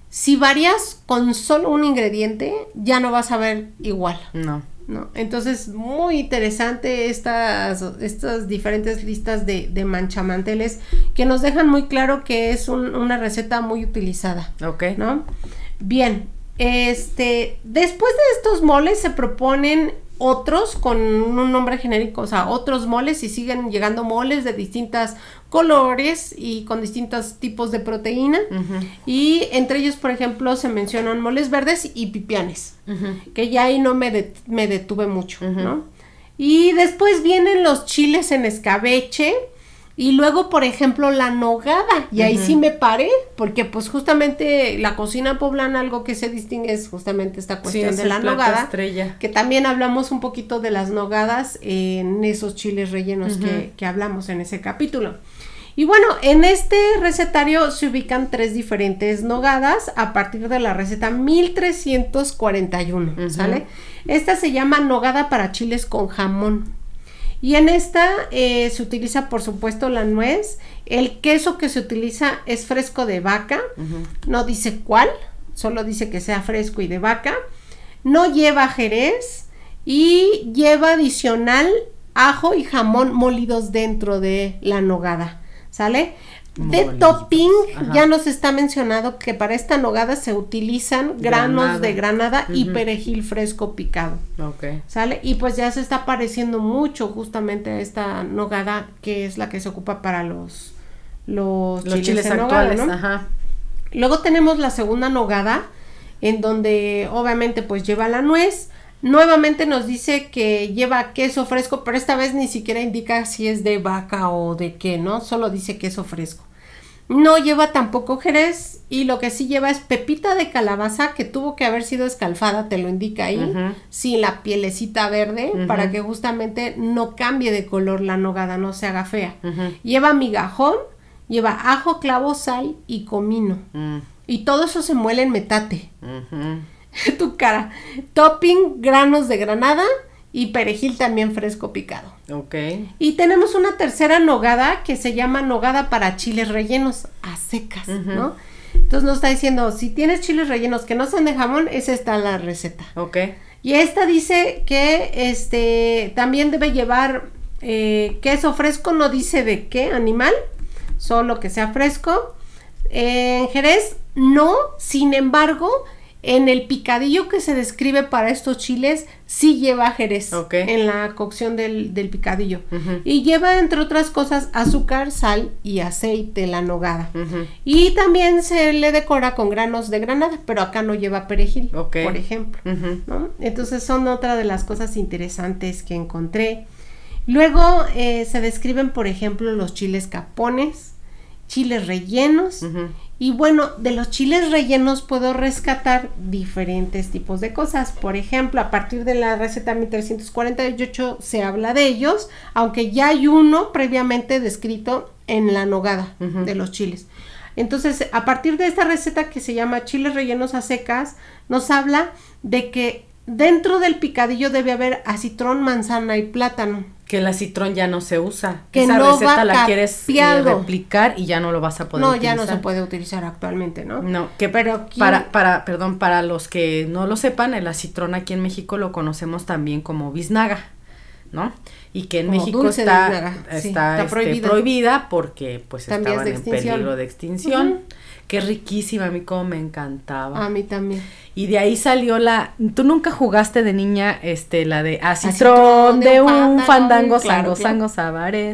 Si varias con solo un ingrediente, ya no vas a ver igual. No. ¿no? Entonces, muy interesante estas, estas diferentes listas de, de, manchamanteles que nos dejan muy claro que es una receta muy utilizada. Ok. ¿No? Bien, este, después de estos moles se proponen otros con un nombre genérico, o sea, otros moles y siguen llegando moles de distintas colores y con distintos tipos de proteína. Y entre ellos, por ejemplo, se mencionan moles verdes y pipianes, que ya ahí no me, detuve mucho, ¿no? Y después vienen los chiles en escabeche, y luego, por ejemplo, la nogada. Y ahí sí me paré, porque pues justamente la cocina poblana, algo que se distingue es justamente esta cuestión de la nogada. Estrella. Que también hablamos un poquito de las nogadas en esos chiles rellenos que, hablamos en ese capítulo. Y bueno, en este recetario se ubican tres diferentes nogadas a partir de la receta 1341, ¿sale? Esta se llama nogada para chiles con jamón. Y en esta eh, se utiliza por supuesto la nuez. El queso que se utiliza es fresco de vaca. No dice cuál, solo dice que sea fresco y de vaca. No lleva jerez y lleva adicional ajo y jamón molidos dentro de la nogada. ¿Sale? De topping, ya nos está mencionado que para esta nogada se utilizan granos de granada y perejil fresco picado. Ok. ¿Sale? Y pues ya se está pareciendo mucho justamente a esta nogada que es la que se ocupa para los, los, chiles, actuales. Ajá. Luego tenemos la segunda nogada en donde obviamente pues lleva la nuez. Nuevamente nos dice que lleva queso fresco, pero esta vez ni siquiera indica si es de vaca o de qué, ¿no? Solo dice queso fresco. No lleva tampoco jerez y lo que sí lleva es pepita de calabaza que tuvo que haber sido escalfada, te lo indica ahí, sin la pielecita verde para que justamente no cambie de color la nogada, no se haga fea. Lleva migajón, lleva ajo, clavo, sal y comino. Mm. Y todo eso se muele en metate. tu cara. Topping, granos de granada, y perejil también fresco picado. Ok. Y tenemos una tercera nogada que se llama nogada para chiles rellenos a secas, ¿no? Entonces nos está diciendo, si tienes chiles rellenos que no son de jamón, esa está la receta. Ok. Y esta dice que este también debe llevar eh, queso fresco, no dice de qué animal, solo que sea fresco. en Jerez, no, sin embargo, en el picadillo que se describe para estos chiles, sí lleva jerez en la cocción del, picadillo. Y lleva, entre otras cosas, azúcar, sal y aceite, la nogada. Y también se le decora con granos de granada, pero acá no lleva perejil, por ejemplo. Entonces son otra de las cosas interesantes que encontré. Luego eh, se describen, por ejemplo, los chiles capones, chiles rellenos. Y bueno, de los chiles rellenos puedo rescatar diferentes tipos de cosas. Por ejemplo, a partir de la receta 1348 se habla de ellos, aunque ya hay uno previamente descrito en la nogada de los chiles. Entonces, a partir de esta receta que se llama chiles rellenos a secas, nos habla de que dentro del picadillo debe haber acitrón, manzana y plátano. Que el acitrón ya no se usa. Que Esa receta la quieres eh, replicar y ya no lo vas a poder utilizar. No, ya no se puede utilizar actualmente, ¿no? No, que pero para, para, perdón, para los que no lo sepan, el acitrón aquí en México lo conocemos también como biznaga, ¿no? y que en México está, está, este, prohibida. porque pues estaban en peligro de extinción. Qué riquísima, a mí como me encantaba. A mí también. Y de ahí salió la, tú nunca jugaste de niña, este, la de Acitrón, de, de un, fandango, sango, sango, sabaré,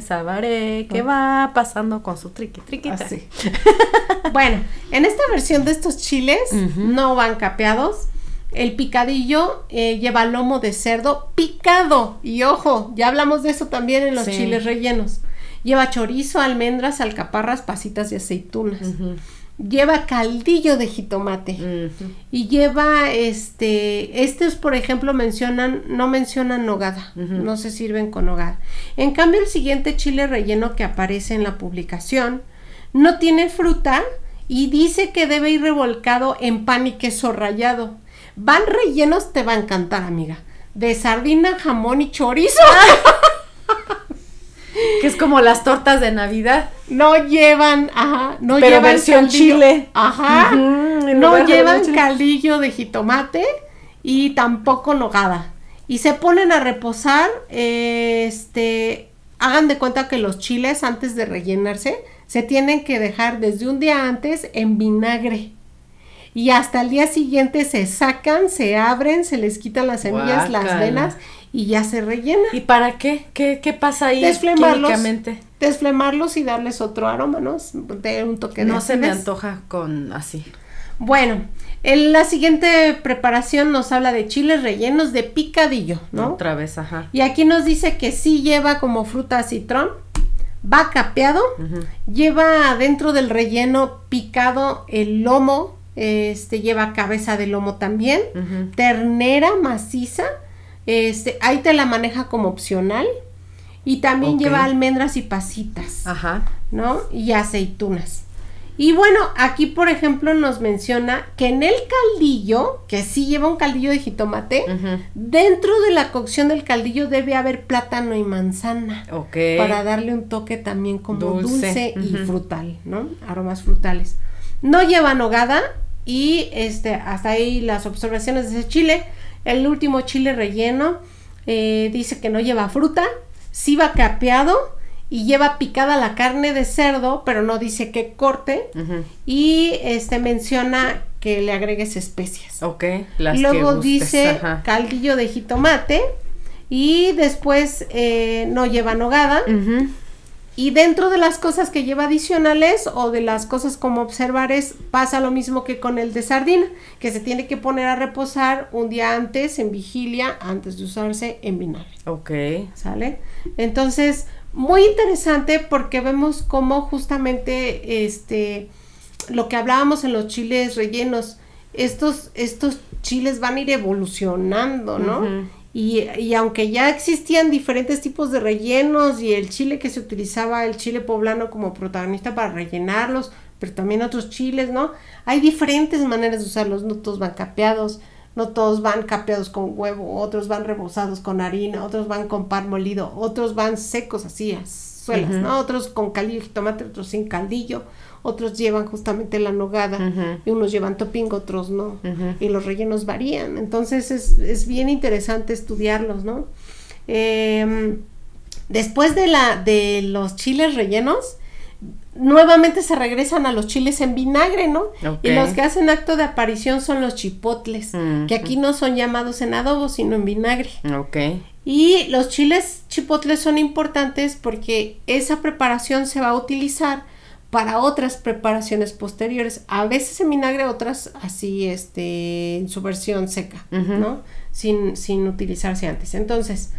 que ah. va pasando con su triqui, triquita. Ah, bueno, en esta versión de estos chiles no van capeados, el picadillo eh, lleva lomo de cerdo picado. Y ojo, ya hablamos de eso también en los chiles rellenos. Lleva chorizo, almendras, alcaparras, pasitas de aceitunas. Lleva caldillo de jitomate. Y lleva este. Estos, por ejemplo, mencionan, no mencionan nogada. No se sirven con nogada. En cambio, el siguiente chile relleno que aparece en la publicación no tiene fruta y dice que debe ir revolcado en pan y queso rallado. Van rellenos, te va a encantar, amiga. De sardina, jamón y chorizo. que es como las tortas de Navidad. No llevan, ajá, no Pero versión chile. Ajá. no llevan caldillo de jitomate y tampoco nogada. Y se ponen a reposar, este, hagan de cuenta que los chiles antes de rellenarse se tienen que dejar desde un día antes en vinagre y hasta el día siguiente se sacan, se abren, se les quitan las semillas, las venas y ya se rellena. ¿Y para qué? ¿Qué, pasa ahí desflemarlos, Desflemarlos y darles otro aroma, ¿no? De un toque no se me antoja con así. Bueno, en la siguiente preparación nos habla de chiles rellenos de picadillo, ¿no? Otra vez, ajá. Y aquí nos dice que sí lleva como fruta citrón, va capeado, lleva dentro del relleno picado el lomo este lleva cabeza de lomo también, ternera maciza, este, ahí te la maneja como opcional y también lleva almendras y pasitas, Ajá. ¿no? Y aceitunas. Y bueno, aquí por ejemplo nos menciona que en el caldillo, que sí lleva un caldillo de jitomate, dentro de la cocción del caldillo debe haber plátano y manzana. Ok. Para darle un toque también como dulce, y frutal, ¿no? Aromas frutales. No lleva nogada, y este, hasta ahí las observaciones de ese chile. El último chile relleno eh, dice que no lleva fruta, sí va capeado y lleva picada la carne de cerdo, pero no dice qué corte. Y este menciona que le agregues especias. Ok, las Luego dice caldillo de jitomate y después eh, no lleva nogada. Y dentro de las cosas que lleva adicionales o de las cosas como observar es, pasa lo mismo que con el de sardina, que se tiene que poner a reposar un día antes en vigilia, antes de usarse en vinagre. Ok. ¿Sale? Entonces, muy interesante porque vemos cómo justamente este, lo que hablábamos en los chiles rellenos, estos, estos chiles van a ir evolucionando, ¿no? Y, aunque ya existían diferentes tipos de rellenos y el chile que se utilizaba, el chile poblano como protagonista para rellenarlos, pero también otros chiles, ¿no? Hay diferentes maneras de usarlos, no todos van capeados, no todos van capeados con huevo, otros van rebozados con harina, otros van con pan molido, otros van secos así, a suelas, ¿no? Otros con caldillo y tomate, otros sin caldillo, otros llevan justamente la nogada, y unos llevan topping otros no, y los rellenos varían. Entonces es, bien interesante estudiarlos, ¿no? Em, después de, la, de los chiles rellenos, nuevamente se regresan a los chiles en vinagre, ¿no? Y los que hacen acto de aparición son los chipotles, que aquí no son llamados en adobo, sino en vinagre. Ok. Y los chiles chipotles son importantes porque esa preparación se va a utilizar para otras preparaciones posteriores, a veces en vinagre, otras así este, en su versión seca, ¿no? Sin, utilizarse antes. Entonces,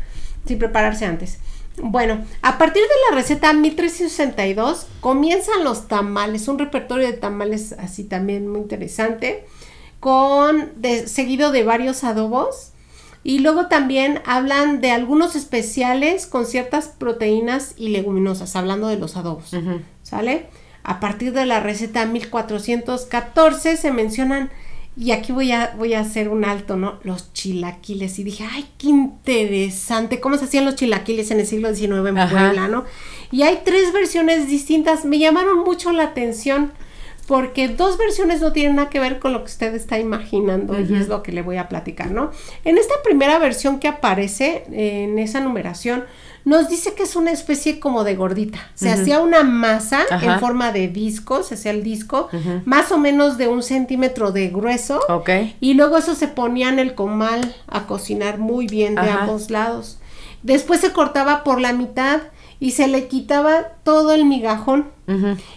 sin prepararse antes. Bueno, a partir de la receta 1362 comienzan los tamales, un repertorio de tamales así también muy interesante, con seguido de varios adobos y luego también hablan de algunos especiales con ciertas proteínas y leguminosas, hablando de los adobos, ¿sale? A partir de la receta 1414 se mencionan, y aquí voy a, voy a hacer un alto, ¿no? Los chilaquiles. Y dije, ay, qué interesante, cómo se hacían los chilaquiles en el siglo XIX en Puebla, ¿no? Y hay tres versiones distintas. Me llamaron mucho la atención porque dos versiones no tienen nada que ver con lo que usted está imaginando y es lo que le voy a platicar, ¿no? En esta primera versión que aparece en esa numeración, nos dice que es una especie como de gordita. Se hacía una masa en forma de disco, se hacía el disco, más o menos de un centímetro de grueso. Ok. Y luego eso se ponía en el comal a cocinar muy bien de ambos lados. Después se cortaba por la mitad y se le quitaba todo el migajón.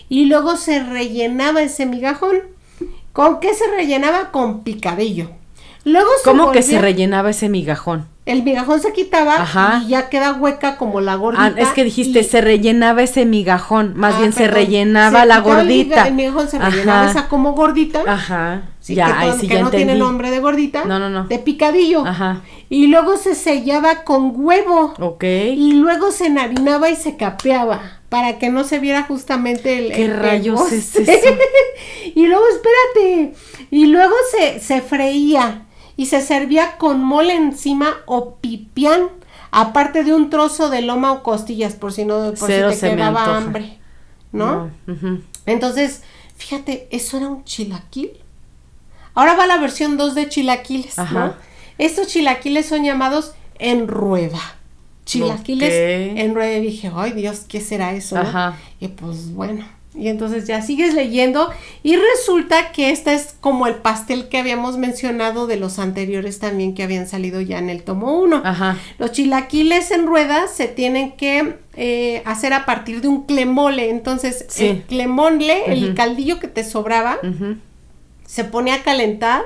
Y luego se rellenaba ese migajón. ¿Con qué se rellenaba? Con picadillo. Luego ¿Cómo que se rellenaba ese migajón? el migajón se quitaba y ya queda hueca como la gordita. Ah, es que dijiste, se rellenaba ese migajón, más ah, bien se rellenaba la gordita. El, migajón se rellenaba esa como gordita. Ajá. ya, que, no tiene nombre de gordita. No, no, no. De picadillo. Ajá. Y luego se sellaba con huevo. Ok. Y luego se enharinaba y se capeaba para que no se viera justamente el. ¿Qué rayos es y luego, espérate. Y luego se, se freía y se servía con mole encima o pipián, aparte de un trozo de loma o costillas, por si no por si te quedaba hambre, ¿no? Entonces, fíjate, eso era un chilaquil. Ahora va la versión 2 de chilaquiles, ¿no? Estos chilaquiles son llamados en rueda chilaquiles en rueda. Dije, ay Dios, ¿qué será eso? Y pues bueno, y entonces ya sigues leyendo y resulta que este es como el pastel que habíamos mencionado de los anteriores también que habían salido ya en el tomo 1. Los chilaquiles en ruedas se tienen que eh, hacer a partir de un clemole. Entonces el clemole, el caldillo que te sobraba, se pone a calentar.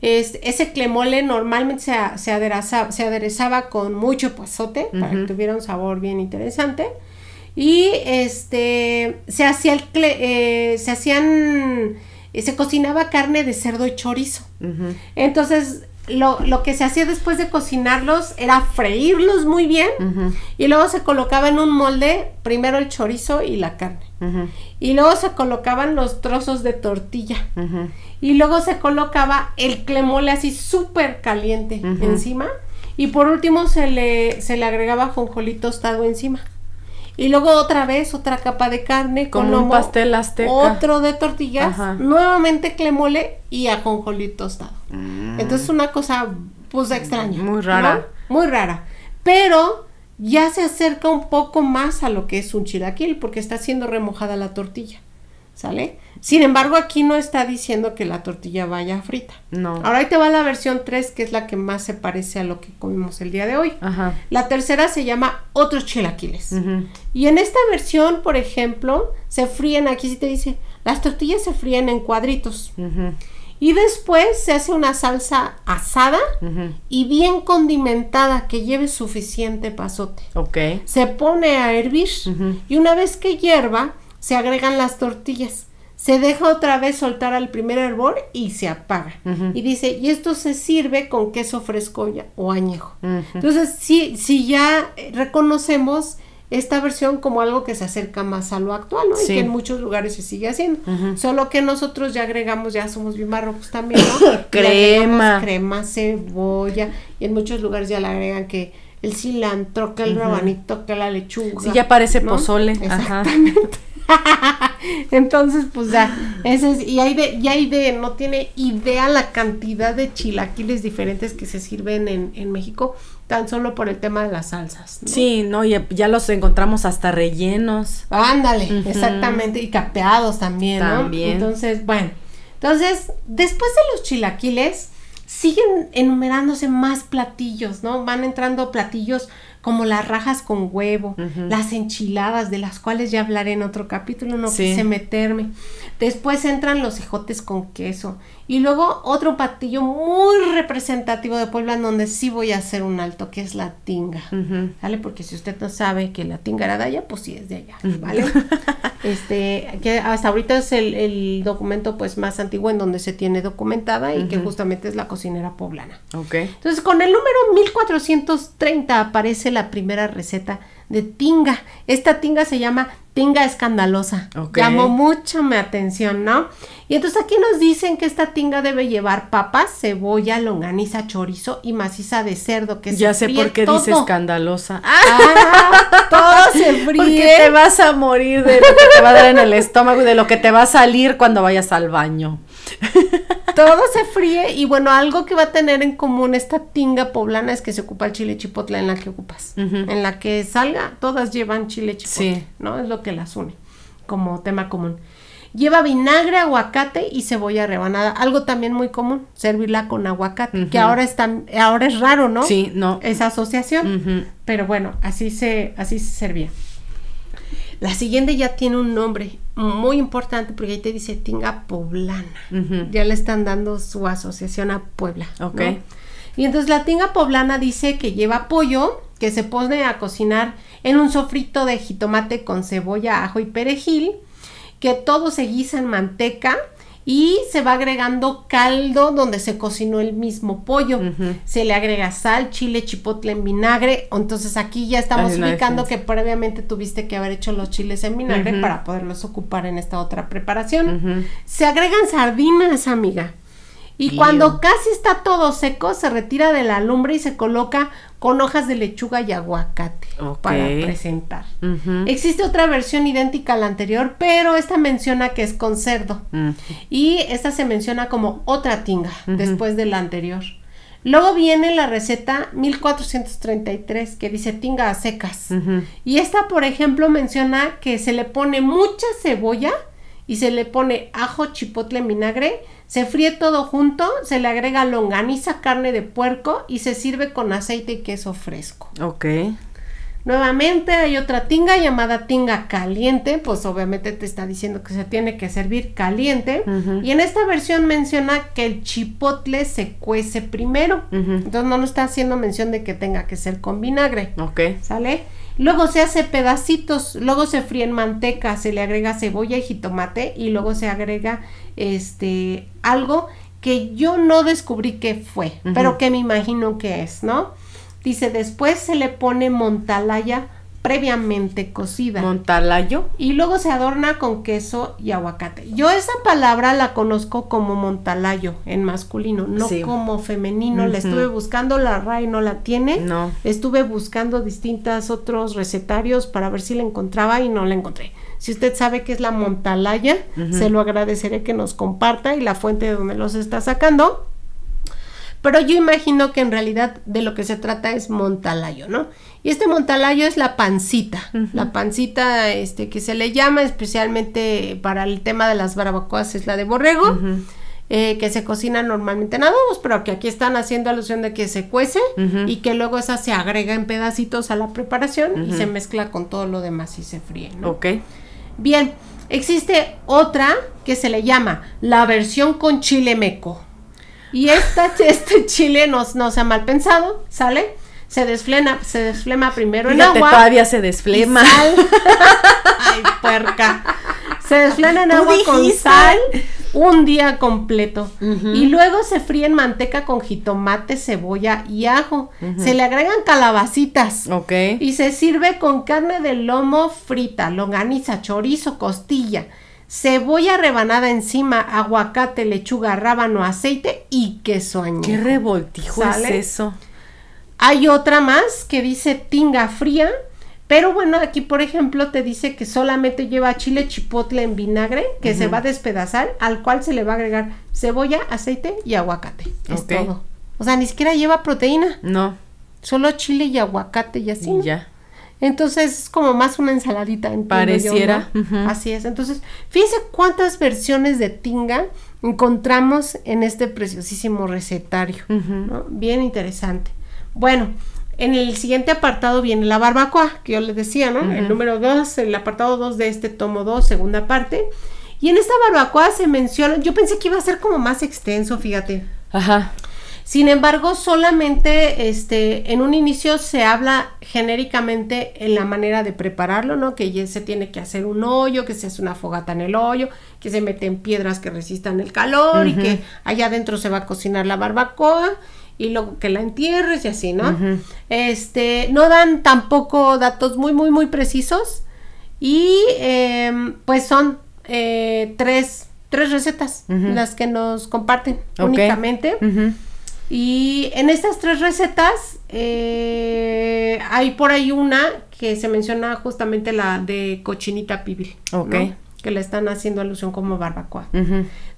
Es, ese clemole normalmente se, aderezaba con mucho pasote para que tuviera un sabor bien interesante y este se hacía el eh, se hacían eh, se cocinaba carne de cerdo y chorizo entonces lo, que se hacía después de cocinarlos era freírlos muy bien y luego se colocaba en un molde primero el chorizo y la carne y luego se colocaban los trozos de tortilla y luego se colocaba el clemole así súper caliente encima y por último se le, se le agregaba jonjolí tostado encima. Y luego otra vez otra capa de carne con un pastel Otro de tortillas, nuevamente clemole y ajonjolí tostado. Mm. Entonces Entonces una cosa pues extraña. Muy rara. Muy rara. Pero ya se acerca un poco más a lo que es un chiraquil, porque está siendo remojada la tortilla. ¿Sale? Sin embargo, aquí no está diciendo que la tortilla vaya frita. No. Ahora ahí te va la versión 3, que es la que más se parece a lo que comimos el día de hoy. Ajá. La tercera se llama otros chilaquiles. Y en esta versión, por ejemplo, se fríen, aquí sí te dice, las tortillas se fríen en cuadritos. Y después se hace una salsa asada y bien condimentada que lleve suficiente pasote. Ok. Se pone a hervir y una vez que hierva, se agregan las tortillas. Se deja otra vez soltar al primer hervor y se apaga. Y dice, y esto se sirve con queso fresco o añejo. Entonces, sí si ya eh, reconocemos esta versión como algo que se acerca más a lo actual, ¿no? Y que en muchos lugares se sigue haciendo. Solo que nosotros ya agregamos, ya somos bien marrocos también, ¿no? crema. Crema, cebolla. Y en muchos lugares ya le agregan que el cilantro, que el rabanito, que la lechuga. Sí, ya parece pozole. Exactamente. Entonces, pues ya, ese es, y hay de, y hay de, no tiene idea la cantidad de chilaquiles diferentes que se sirven en, México, tan solo por el tema de las salsas. Sí, no, y ya los encontramos hasta rellenos. Ándale, exactamente, y capeados también, también. Entonces, bueno, entonces, después de los chilaquiles, siguen enumerándose más platillos, ¿no? Van entrando platillos como las rajas con huevo, las enchiladas, de las cuales ya hablaré en otro capítulo, no quise meterme. Después entran los ejotes con queso. Y luego otro platillo muy representativo de Puebla, en donde sí voy a hacer un alto, que es la tinga. ¿Vale? Porque si usted no sabe que la tinga era de allá, pues sí es de allá, ¿vale? este, que hasta ahorita es el, documento pues más antiguo en donde se tiene documentada y que justamente es la cosa cocinera poblana. Okay. Entonces, con el número 1430 aparece la primera receta de tinga. Esta tinga se llama tinga escandalosa. Llamó mucho mi atención, ¿no? Y entonces aquí nos dicen que esta tinga debe llevar papas, cebolla, longaniza, chorizo y maciza de cerdo que ya sé por qué dice escandalosa. Ah, todo se fríe. Porque te vas a morir de lo que te va a dar en el estómago y de lo que te va a salir cuando vayas al baño. Todo se fríe y bueno, algo que va a tener en común esta tinga poblana es que se ocupa el chile chipotle en la que ocupas. En la que salga, todas llevan chile chipotle, ¿no? Es lo que las une como tema común. Lleva vinagre, aguacate y cebolla rebanada. Algo también muy común, servirla con aguacate, que ahora es, ahora es raro, ¿no? Sí, no. Esa asociación. Pero bueno, así se, así se servía. La siguiente ya tiene un nombre muy importante porque ahí te dice tinga poblana. Ya le están dando su asociación a Puebla. Ok. Y entonces la tinga poblana dice que lleva pollo que se pone a cocinar en un sofrito de jitomate con cebolla, ajo y perejil, que todo se guisa en manteca y se va agregando caldo donde se cocinó el mismo pollo. Se le agrega sal, chile, chipotle en vinagre. Entonces aquí ya estamos ubicando que previamente tuviste que haber hecho los chiles en vinagre para poderlos ocupar en esta otra preparación. Se agregan sardinas, amiga. Y, cuando casi está todo seco, se retira de la lumbre y se coloca con hojas de lechuga y aguacate para presentar. Existe otra versión idéntica a la anterior, pero esta menciona que es con cerdo. Y esta se menciona como otra tinga después de la anterior. Luego viene la receta 1433 que dice tinga secas. Y esta, por ejemplo, menciona que se le pone mucha cebolla y se le pone ajo, chipotle, vinagre se fríe todo junto, se le agrega longaniza, carne de puerco y se sirve con aceite y queso fresco. Ok. Nuevamente hay otra tinga llamada tinga caliente, pues obviamente te está diciendo que se tiene que servir caliente. Y en esta versión menciona que el chipotle se cuece primero. Entonces no nos está haciendo mención de que tenga que ser con vinagre. Ok. ¿Sale? Luego se hace pedacitos, luego se fríe en manteca, se le agrega cebolla y jitomate y luego se agrega este algo que yo no descubrí qué fue, pero que me imagino que es, ¿no? Dice, después se le pone montalaya previamente cocida. Montalayo. Y luego se adorna con queso y aguacate. Yo esa palabra la conozco como montalayo en masculino, no como femenino. La estuve buscando, la RAI no la tiene. No. Estuve buscando distintas otros recetarios para ver si la encontraba y no la encontré. Si usted sabe que es la montalaya, se lo agradeceré que nos comparta y la fuente de donde los está sacando. Pero yo imagino que en realidad de lo que se trata es montalayo, ¿no? Y este montalayo es la pancita, la pancita este, que se le llama especialmente para el tema de las barbacoas es la de borrego. Eh, que se cocina normalmente en adobos, pero que aquí están haciendo alusión de que se cuece y que luego esa se agrega en pedacitos a la preparación y se mezcla con todo lo demás y se fríe. ¿no? Ok. Bien, existe otra que se le llama la versión con chile meco. Y esta, este chile no, no sea mal pensado, ¿sale? Se desflema, se desflema primero en agua. todavía se desflema. Ay, puerca. Se desflema en agua con sal un día completo. Y luego se fríe en manteca con jitomate, cebolla y ajo. Se le agregan calabacitas. Ok. Y se sirve con carne de lomo frita, longaniza, chorizo, costilla cebolla rebanada encima, aguacate, lechuga, rábano, aceite y queso añejo. ¿Qué revoltijo es eso? Hay otra más que dice tinga fría, pero bueno, aquí por ejemplo te dice que solamente lleva chile chipotle en vinagre que se va a despedazar, al cual se le va a agregar cebolla, aceite y aguacate. Es todo. O sea, ni siquiera lleva proteína. No. Solo chile y aguacate y así. ya. Entonces es como más una ensaladita. Pareciera. Así es. Entonces, fíjense cuántas versiones de tinga encontramos en este preciosísimo recetario. Bien interesante. Bueno, en el siguiente apartado viene la barbacoa, que yo les decía, ¿no? El número 2, el apartado 2 de este tomo 2, segunda parte. Y en esta barbacoa se menciona, yo pensé que iba a ser como más extenso, fíjate. Ajá. Sin embargo, solamente este, en un inicio se habla genéricamente en la manera de prepararlo, ¿no? Que ya se tiene que hacer un hoyo, que se hace una fogata en el hoyo, que se meten piedras que resistan el calor y que allá adentro se va a cocinar la barbacoa y luego que la entierres y así, ¿no? Este, no dan tampoco datos muy, muy, muy precisos y em, pues son eh, tres, tres recetas las que nos comparten únicamente. Y en estas tres recetas eh, hay por ahí una que se menciona justamente la de cochinita pibil. ¿no? Que le están haciendo alusión como barbacoa.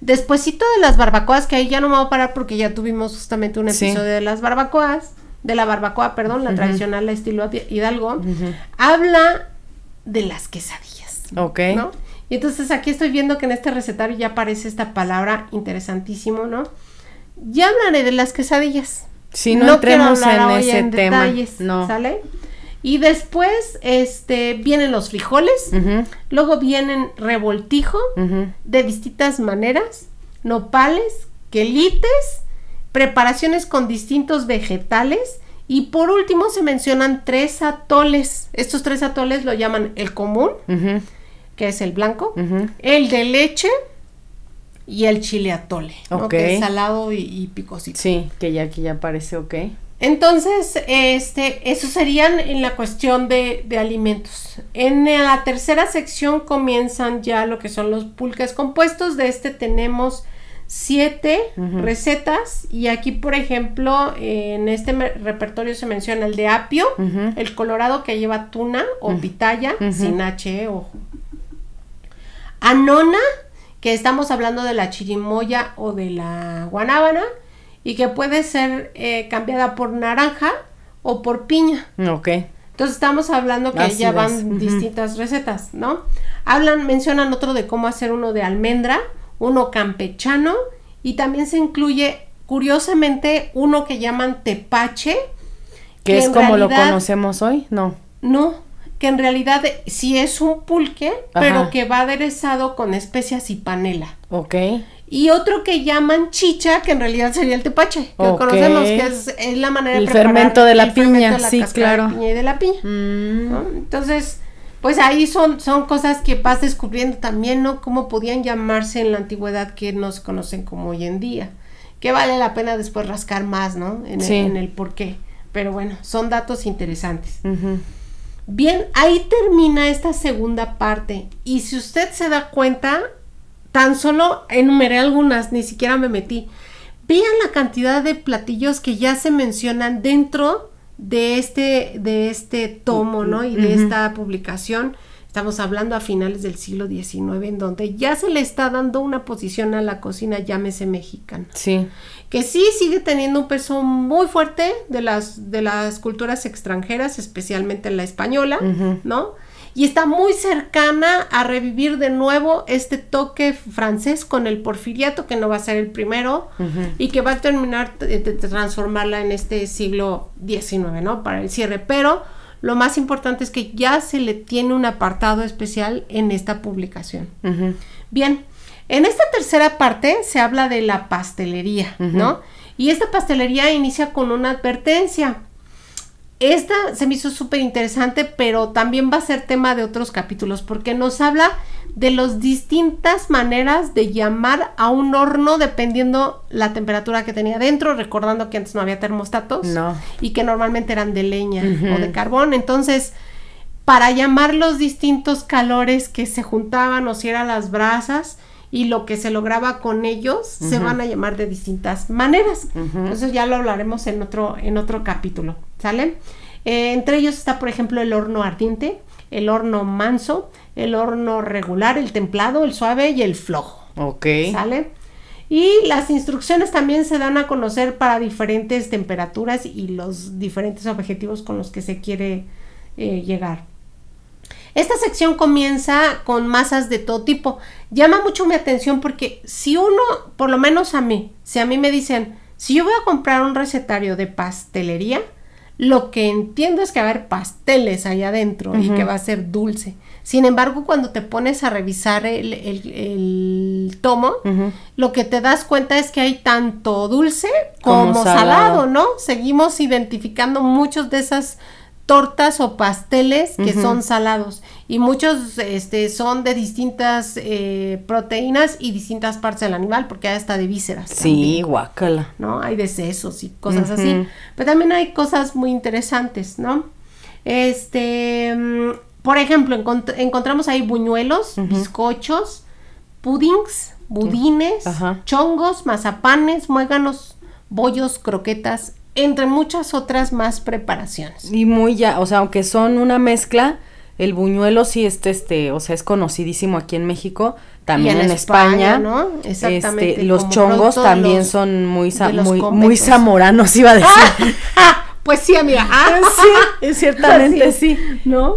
Después de las barbacoas, que ahí ya no me voy a parar porque ya tuvimos justamente un episodio de las barbacoas, de la barbacoa, perdón, la tradicional la estilo Hidalgo, habla de las quesadillas. ¿no? Y entonces aquí estoy viendo que en este recetario ya aparece esta palabra interesantísimo, ¿no? Ya hablaré de las quesadillas. Si no, entremos en ese en tema. Detalles, ¿Sale? Y después este, vienen los frijoles, luego vienen revoltijo de distintas maneras, nopales, quelites, preparaciones con distintos vegetales y por último se mencionan tres atoles. Estos tres atoles lo llaman el común, que es el blanco, el de leche, y el chile atole, okay. salado y, y, picosito. Sí, que ya aquí ya parece ok. Entonces, este, eso serían en la cuestión de, de, alimentos. En la tercera sección comienzan ya lo que son los pulques compuestos. De este tenemos siete recetas y aquí, por ejemplo, en este repertorio se menciona el de apio, el colorado que lleva tuna o pitaya, sin H o Anona, que estamos hablando de la chirimoya o de la guanábana y que puede ser eh, cambiada por naranja o por piña. Ok. Entonces estamos hablando que ya van distintas recetas, ¿no? Hablan, mencionan otro de cómo hacer uno de almendra, uno campechano y también se incluye curiosamente uno que llaman tepache. Que, es como lo conocemos hoy, ¿no? No, que en realidad sí es un pulque, pero que va aderezado con especias y panela. Ok. Y otro que llaman chicha, que en realidad sería el tepache, que conocemos, que es, la manera de preparar fermento de la piña, de la sí, claro. De piña y de la piña. Mm. Entonces, pues ahí son, son cosas que vas descubriendo también, ¿no? Cómo podían llamarse en la antigüedad que nos conocen como hoy en día. Que vale la pena después rascar más, ¿no? En el, en el por qué. Pero bueno, son datos interesantes. Bien, ahí termina esta segunda parte. Y si usted se da cuenta, tan solo enumeré algunas, ni siquiera me metí. Vean la cantidad de platillos que ya se mencionan dentro de este, de este tomo, ¿no? Y de esta publicación. Estamos hablando a finales del siglo XIX, en donde ya se le está dando una posición a la cocina, llámese mexicana. Sí. Que sí sigue teniendo un peso muy fuerte de las, de las culturas extranjeras, especialmente la española, ¿no? Y está muy cercana a revivir de nuevo este toque francés con el porfiriato, que no va a ser el primero, y que va a terminar de, transformarla en este siglo XIX, ¿no? Para el cierre. Pero lo más importante es que ya se le tiene un apartado especial en esta publicación. Bien, en esta tercera parte se habla de la pastelería, ¿no? Y esta pastelería inicia con una advertencia. Esta se me hizo súper interesante, pero también va a ser tema de otros capítulos porque nos habla de las distintas maneras de llamar a un horno dependiendo la temperatura que tenía dentro, recordando que antes no había termostatos y que normalmente eran de leña o de carbón. Entonces, para llamar los distintos calores que se juntaban o si eran las brasas y lo que se lograba con ellos, se van a llamar de distintas maneras. entonces ya lo hablaremos en otro, en otro capítulo, ¿sale? Eh, entre ellos está, por ejemplo, el horno ardiente, el horno manso, el horno regular, el templado, el suave y el flojo. Ok. ¿Sale? Y las instrucciones también se dan a conocer para diferentes temperaturas y los diferentes objetivos con los que se quiere eh, llegar. Esta sección comienza con masas de todo tipo. Llama mucho mi atención porque si uno, por lo menos a mí, si a mí me dicen, si yo voy a comprar un recetario de pastelería, lo que entiendo es que va a haber pasteles allá adentro y que va a ser dulce. Sin embargo, cuando te pones a revisar el, tomo, lo que te das cuenta es que hay tanto dulce como, salado. ¿no? Seguimos identificando muchos de esas tortas o pasteles que son salados y muchos este, son de distintas eh, proteínas y distintas partes del animal porque hay hasta de vísceras. Sí, ¿No? Hay de sesos y cosas así. Pero también hay cosas muy interesantes, ¿no? Este, mm, por ejemplo, encontramos ahí buñuelos, bizcochos, puddings, budines, chongos, mazapanes, muéganos, bollos, croquetas, entre muchas otras más preparaciones. Y muy ya, o sea, aunque son una mezcla, el buñuelo sí este, este, o sea, es conocidísimo aquí en México, también en, España, ¿no? Exactamente, este, los chongos también son muy, muy, muy zamoranos, iba a ah, decir. Ah, pues sí, amiga. Ah, sí, ciertamente pues sí. ¿No?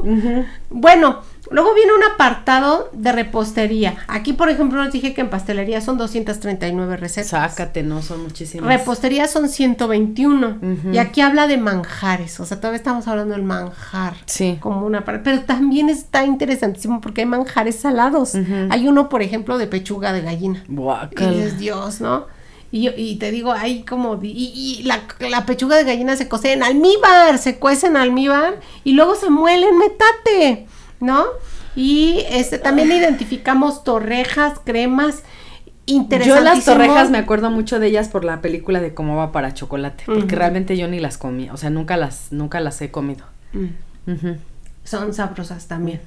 Bueno, Luego viene un apartado de repostería. Aquí, por ejemplo, nos dije que en pastelería son 239 recetas. Sácate, no, son muchísimas. Repostería son 121. Y aquí habla de manjares, o sea, todavía estamos hablando del manjar. Sí. Como una parte. Pero también está interesantísimo porque hay manjares salados. Hay uno, por ejemplo, de pechuga de gallina. ¡Buah! ¡Qué Dios, ¿no? Y, te digo, ahí como, y, la, pechuga de gallina se cose en almíbar, se cuece en almíbar y luego se muele en metate. ¿no? Y este también identificamos torrejas, cremas. Yo las torrejas me acuerdo mucho de ellas por la película de cómo va para chocolate, porque realmente yo ni las comí, o sea, nunca las nunca las he comido. Mm. Son sabrosas también,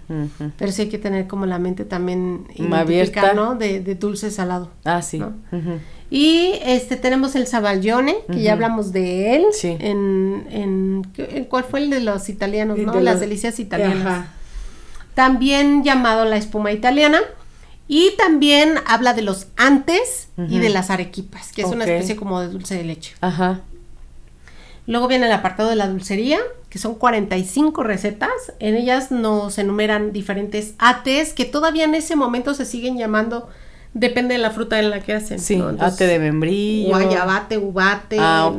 pero sí hay que tener como la mente también abierta, ¿no? De, de, dulce salado. Ah, sí. Y este tenemos el sabaglione, que ya hablamos de él. Sí. En, en, ¿Cuál fue el de los italianos, no? Las delicias italianas también llamado la espuma italiana. Y también habla de los antes y de las arequipas, que es una especie como de dulce de leche. Ajá. Luego viene el apartado de la dulcería, que son 45 recetas. En ellas nos enumeran diferentes ates que todavía en ese momento se siguen llamando, depende de la fruta en la que hacen. Sí, ate de membrillo. Guayabate, ubate. Ah,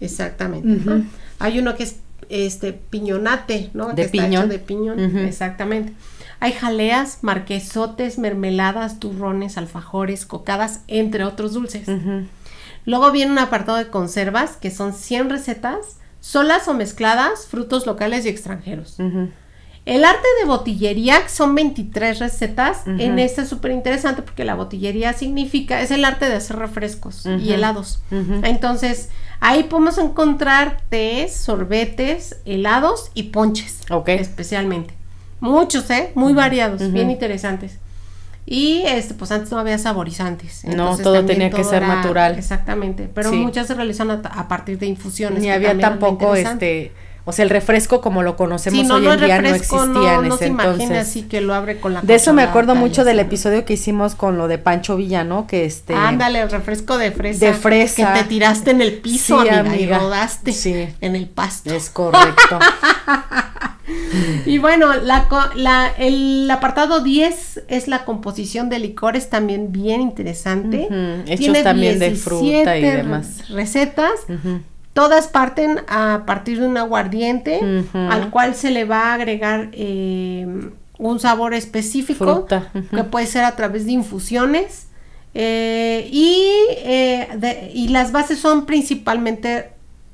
Exactamente. Hay uno que es este piñonate, ¿no? De piñón. de piñón, exactamente. Hay jaleas, marquesotes, mermeladas, turrones, alfajores, cocadas, entre otros dulces. Luego viene un apartado de conservas, que son 100 recetas, solas o mezcladas, frutos locales y extranjeros. El arte de botillería, son 23 recetas, en este es súper interesante porque la botillería significa, es el arte de hacer refrescos y helados. Entonces, ahí podemos encontrar tés, sorbetes, helados y ponches, Ok. especialmente. Muchos, ¿eh? Muy variados, bien interesantes. Y este, pues antes no había saborizantes. no, todo tenía que ser natural. Exactamente, pero muchas se realizan a, partir de infusiones. Ni había tampoco este o sea, el refresco como lo conocemos hoy en día no existía en ese se entonces. Así que lo abre con la de eso me acuerdo mucho del episodio que hicimos con lo de Pancho Villano, que este. Ándale, el refresco de fresa. De fresa. Que te tiraste en el piso, amiga, y rodaste en el pasto. Es correcto. y bueno, la, el apartado 10 es la composición de licores, también bien interesante. Hechos también de fruta y demás. Recetas. Todas parten a partir de un aguardiente al cual se le va a agregar eh, un sabor específico que puede ser a través de infusiones eh, y, eh, y, las bases son principalmente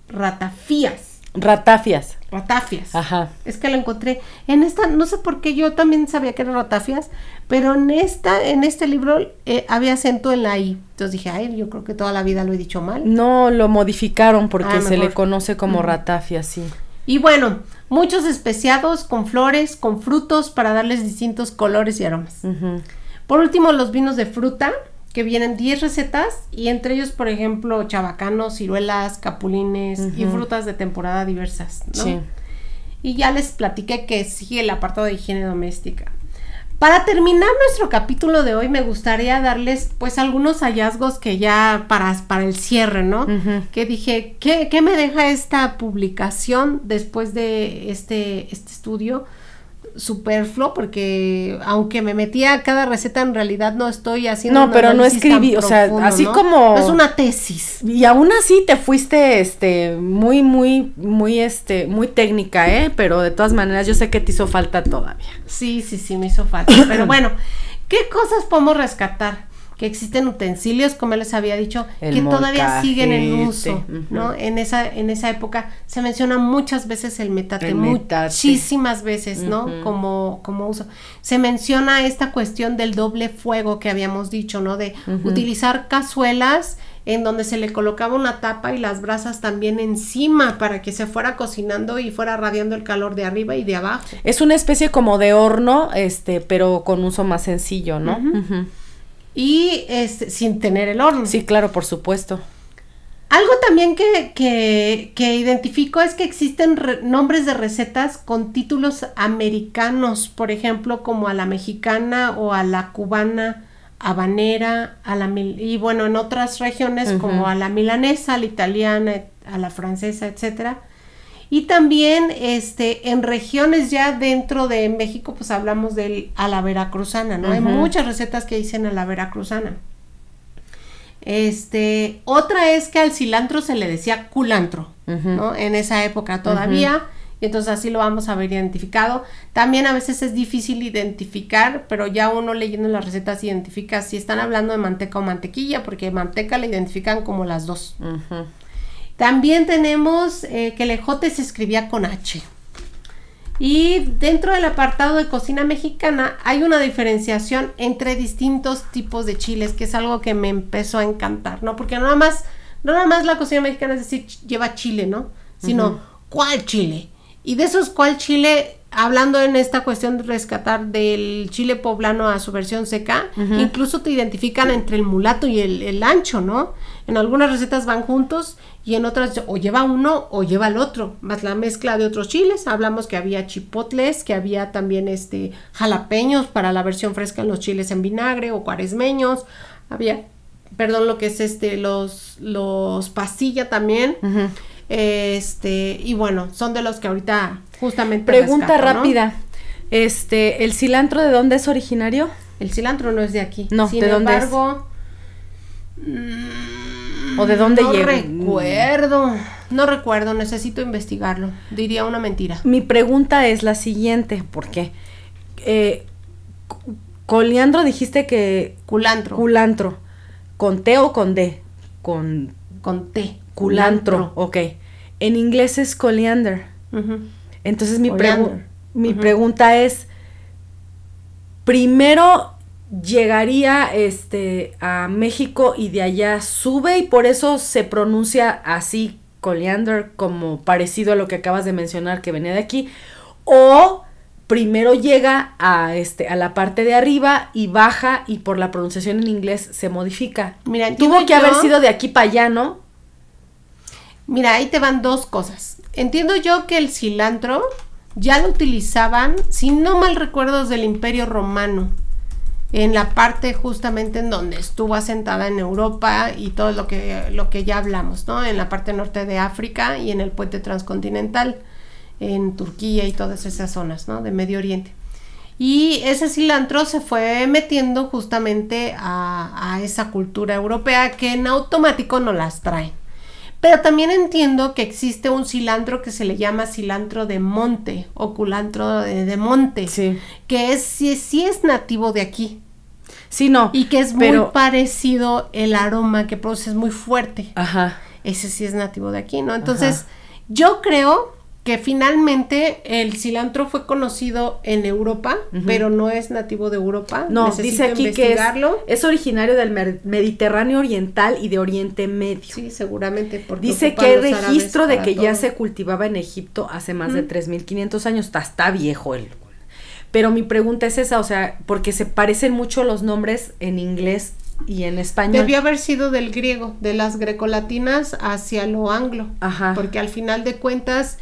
ratafías. Ratafias. Ratafias. Ajá. Es que lo encontré en esta, no sé por qué yo también sabía que eran ratafias, pero en, esta, en este libro eh, había acento en la I. Entonces dije, ay, yo creo que toda la vida lo he dicho mal. No, lo modificaron porque ah, se le conoce como ratafia, sí. Y bueno, muchos especiados con flores, con frutos para darles distintos colores y aromas. Por último, los vinos de fruta, que vienen 10 recetas y entre ellos, por ejemplo, chabacanos, ciruelas, capulines y frutas de temporada diversas. ¿no? Sí. Y ya les platiqué que sigue el apartado de higiene doméstica. Para terminar nuestro capítulo de hoy, me gustaría darles pues algunos hallazgos que ya para, para el cierre, ¿no? Que dije, ¿qué, ¿qué, me deja esta publicación después de este, este estudio? superfluo porque aunque me metía a cada receta en realidad no estoy haciendo no pero no escribí o sea así como es una tesis y aún así te fuiste este muy muy muy este muy técnica eh pero de todas maneras yo sé que te hizo falta todavía sí sí sí me hizo falta pero bueno qué cosas podemos rescatar que existen utensilios, como les había dicho, que todavía siguen en uso, ¿no? En esa, en esa época se menciona muchas veces el metate, muchísimas veces, ¿no? Como, como uso. Se menciona esta cuestión del doble fuego que habíamos dicho, ¿no? De utilizar cazuelas en donde se le colocaba una tapa y las brasas también encima para que se fuera cocinando y fuera radiando el calor de arriba y de abajo. Es una especie como de horno, este, pero con uso más sencillo, ¿no? y este, sin tener el horno. Sí, claro, por supuesto. Algo también que, que, que identifico es que existen nombres de recetas con títulos americanos, por ejemplo, como a la mexicana o a la cubana, habanera, a la y bueno, en otras regiones como a la milanesa, a la italiana, a la francesa, etcétera y también este, en regiones ya dentro de México, pues hablamos del a la veracruzana, ¿no? Hay muchas recetas que dicen a la veracruzana. Este, otra es que al cilantro se le decía culantro, ¿no? En esa época todavía. Y entonces así lo vamos a ver identificado. También a veces es difícil identificar, pero ya uno leyendo las recetas identifica si están hablando de manteca o mantequilla, porque manteca la identifican como las dos. También tenemos eh, que el ejote se escribía con H. Y dentro del apartado de cocina mexicana hay una diferenciación entre distintos tipos de chiles, que es algo que me empezó a encantar, ¿no? Porque no nada más, más la cocina mexicana es decir, lleva chile, ¿no? Sino, ¿cuál chile? Y de esos cuál chile hablando en esta cuestión de rescatar del chile poblano a su versión seca, incluso te identifican entre el mulato y el, ancho, ¿no? En algunas recetas van juntos y en otras o lleva uno o lleva el otro, más la mezcla de otros chiles. Hablamos que había chipotles, que había también este jalapeños para la versión fresca en los chiles en vinagre o cuaresmeños. Había, perdón, lo que es este los los pasilla también. Este, y bueno, son de los que ahorita justamente. Pregunta rápida. Este, ¿el cilantro de dónde es originario? El cilantro no es de aquí. No, Sin ¿de dónde embargo, mm, ¿O de dónde no llega? No recuerdo. Mm. No recuerdo, necesito investigarlo. Diría una mentira. Mi pregunta es la siguiente, por qué eh, coliandro dijiste que... Culantro. Culantro. ¿Con T o con D? Con... Con T. Culantro, culantro. ok. En inglés es Coleander, Entonces mi, pregunta es, primero llegaría este a México y de allá sube y por eso se pronuncia así Coleander, como parecido a lo que acabas de mencionar que venía de aquí o primero llega a este a la parte de arriba y baja y por la pronunciación en inglés se modifica. tuvo que haber sido de aquí para allá, ¿no? Mira, ahí te van dos cosas. Entiendo yo que el cilantro ya lo utilizaban, si no mal recuerdos del Imperio Romano, en la parte justamente en donde estuvo asentada en Europa y todo lo que, lo que ya hablamos, ¿no? En la parte norte de África y en el puente transcontinental, en Turquía y todas esas zonas, ¿no? De Medio Oriente. Y ese cilantro se fue metiendo justamente a, esa cultura europea que en automático no las trae. Pero también entiendo que existe un cilantro que se le llama cilantro de monte o culantro eh, de, monte, que es sí, es nativo de aquí. Sí, no. Y que es muy parecido el aroma que produce, es muy fuerte. Ajá. Ese sí es nativo de aquí, ¿no? Entonces, yo creo finalmente el cilantro fue conocido en Europa, pero no es nativo de Europa. No, dice aquí que es, originario del Mediterráneo Oriental y de Oriente Medio. Sí, seguramente. dice que hay registro de que ya se cultivaba en Egipto hace más de 3.500 años. Está, viejo el... Pero mi pregunta es esa, o sea, porque se parecen mucho los nombres en inglés y en español. Debió haber sido del griego, de las grecolatinas hacia lo anglo. Ajá. Porque al final de cuentas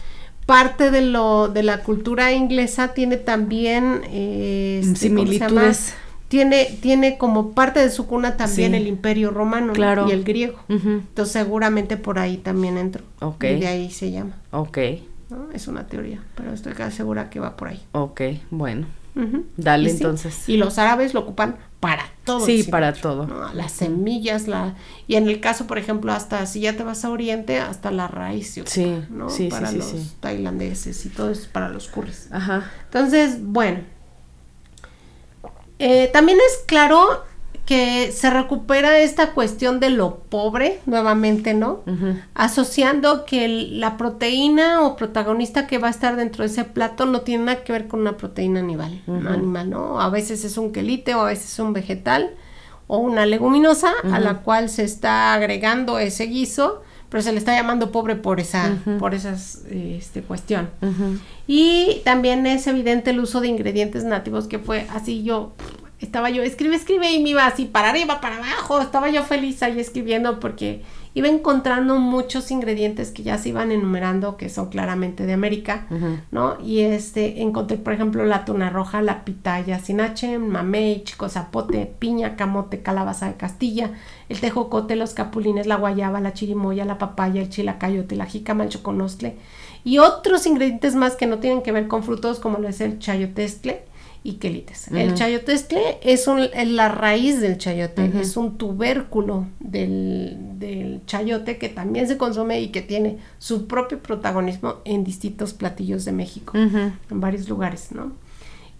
parte de lo de la cultura inglesa tiene también eh, similitudes tiene, tiene como parte de su cuna también el imperio romano y el griego. Entonces seguramente por ahí también entro. Y de ahí se llama. Ok. Es una teoría, pero estoy segura que va por ahí. Ok, bueno. Dale entonces. y los árabes lo ocupan para todo. Sí, para todo. Las semillas, la y en el caso, por ejemplo, hasta si ya te vas a Oriente, hasta la raíz sí sí, Sí, para los tailandeses y todo eso para los curries. Ajá. Entonces, bueno. Eh, también es claro que se recupera esta cuestión de lo pobre, nuevamente, ¿no? Asociando que la proteína o protagonista que va a estar dentro de ese plato no tiene nada que ver con una proteína animal, animal ¿no? A veces es un quelite o a veces es un vegetal o una leguminosa a la cual se está agregando ese guiso, pero se le está llamando pobre por esa, por este, cuestión. Y también es evidente el uso de ingredientes nativos que fue así yo estaba yo, escribe, escribe, y me iba así para arriba, para abajo, estaba yo feliz ahí escribiendo porque iba encontrando muchos ingredientes que ya se iban enumerando, que son claramente de América, ¿no? Y este, encontré, por ejemplo, la tuna roja, la pitaya sinache, mamey, chico zapote, piña, camote, calabaza de Castilla, el tejocote, los capulines, la guayaba, la chirimoya, la papaya, el chilacayote, la jicama, el choconostle, y otros ingredientes más que no tienen que ver con frutos, como lo es el chayotestle, y quelites. El chayote es, la raíz del chayote, es un tubérculo del, chayote que también se consume y que tiene su propio protagonismo en distintos platillos de México, en varios lugares, ¿no?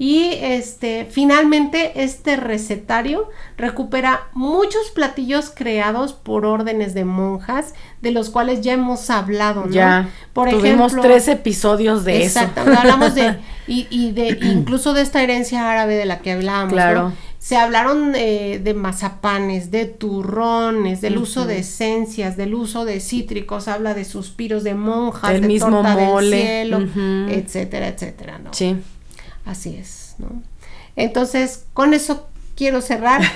Y este, finalmente este recetario recupera muchos platillos creados por órdenes de monjas, de los cuales ya hemos hablado, ¿no? Ya. Por tuvimos tres episodios de exacto, hablamos de y, y de incluso de esta herencia árabe de la que hablábamos. Claro. Se hablaron eh, de mazapanes, de turrones, del uso de esencias, del uso de cítricos, habla de suspiros de monjas, del mismo mole, etcétera, etcétera, ¿no? Sí. Así es, ¿no? Entonces, con eso quiero cerrar.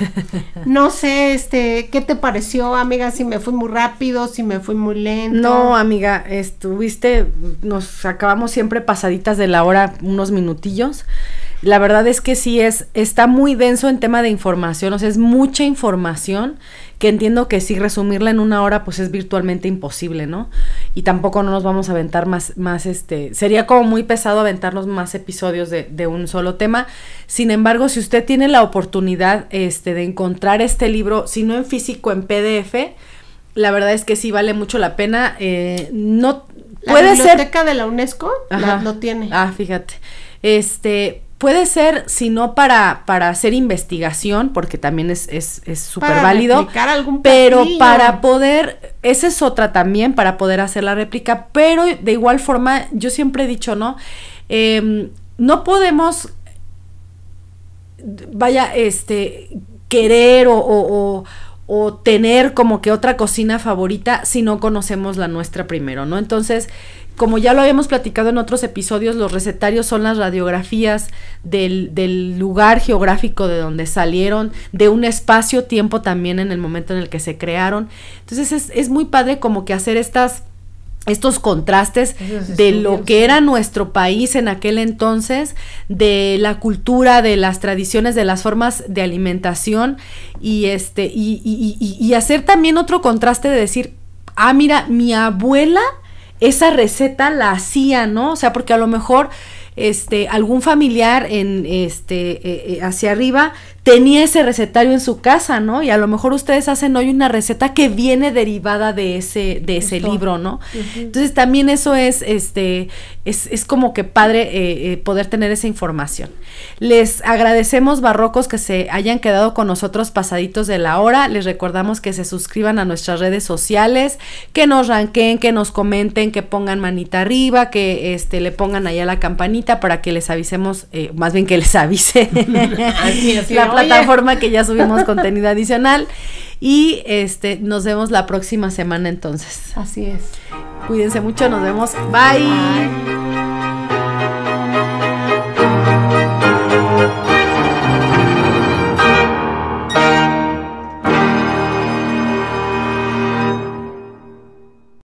No sé, este, ¿qué te pareció, amiga? Si me fui muy rápido, si me fui muy lento. No, amiga, estuviste, nos acabamos siempre pasaditas de la hora, unos minutillos. La verdad es que sí es, está muy denso en tema de información, o sea, es mucha información que entiendo que sí resumirla en una hora pues es virtualmente imposible, ¿no? y tampoco no nos vamos a aventar más, más este, sería como muy pesado aventarnos más episodios de, un solo tema. Sin embargo, si usted tiene la oportunidad este, de encontrar este libro, si no en físico, en PDF, la verdad es que sí vale mucho la pena. Eh, no, la puede biblioteca ser... de la UNESCO no tiene. Ah, fíjate. Este, Puede ser, si no para, para hacer investigación, porque también es súper es, es válido, algún pero para poder, esa es otra también, para poder hacer la réplica, pero de igual forma, yo siempre he dicho, ¿no? Em, no podemos, vaya, este, querer o tener como que otra cocina favorita si no conocemos la nuestra primero, ¿no? Entonces, como ya lo habíamos platicado en otros episodios, los recetarios son las radiografías del, lugar geográfico de donde salieron, de un espacio-tiempo también en el momento en el que se crearon. Entonces es, muy padre como que hacer estas estos contrastes de lo que era nuestro país en aquel entonces, de la cultura, de las tradiciones, de las formas de alimentación y este y, y hacer también otro contraste de decir, ah mira, mi abuela esa receta la hacía, ¿no? O sea, porque a lo mejor este, algún familiar en, este, eh, eh, hacia arriba tenía ese recetario en su casa, ¿no? Y a lo mejor ustedes hacen hoy una receta que viene derivada de ese, de ese libro, ¿no? Entonces también eso es, este, es, como que padre eh, eh, poder tener esa información. Les agradecemos, barrocos, que se hayan quedado con nosotros pasaditos de la hora. Les recordamos que se suscriban a nuestras redes sociales, que nos ranqueen, que nos comenten, que pongan manita arriba, que este, le pongan allá la campanita para que les avisemos, eh, más bien que les avisen. así, plataforma que ya subimos contenido adicional. Y este, nos vemos la próxima semana entonces. Así es. Cuídense mucho, nos vemos. Bye.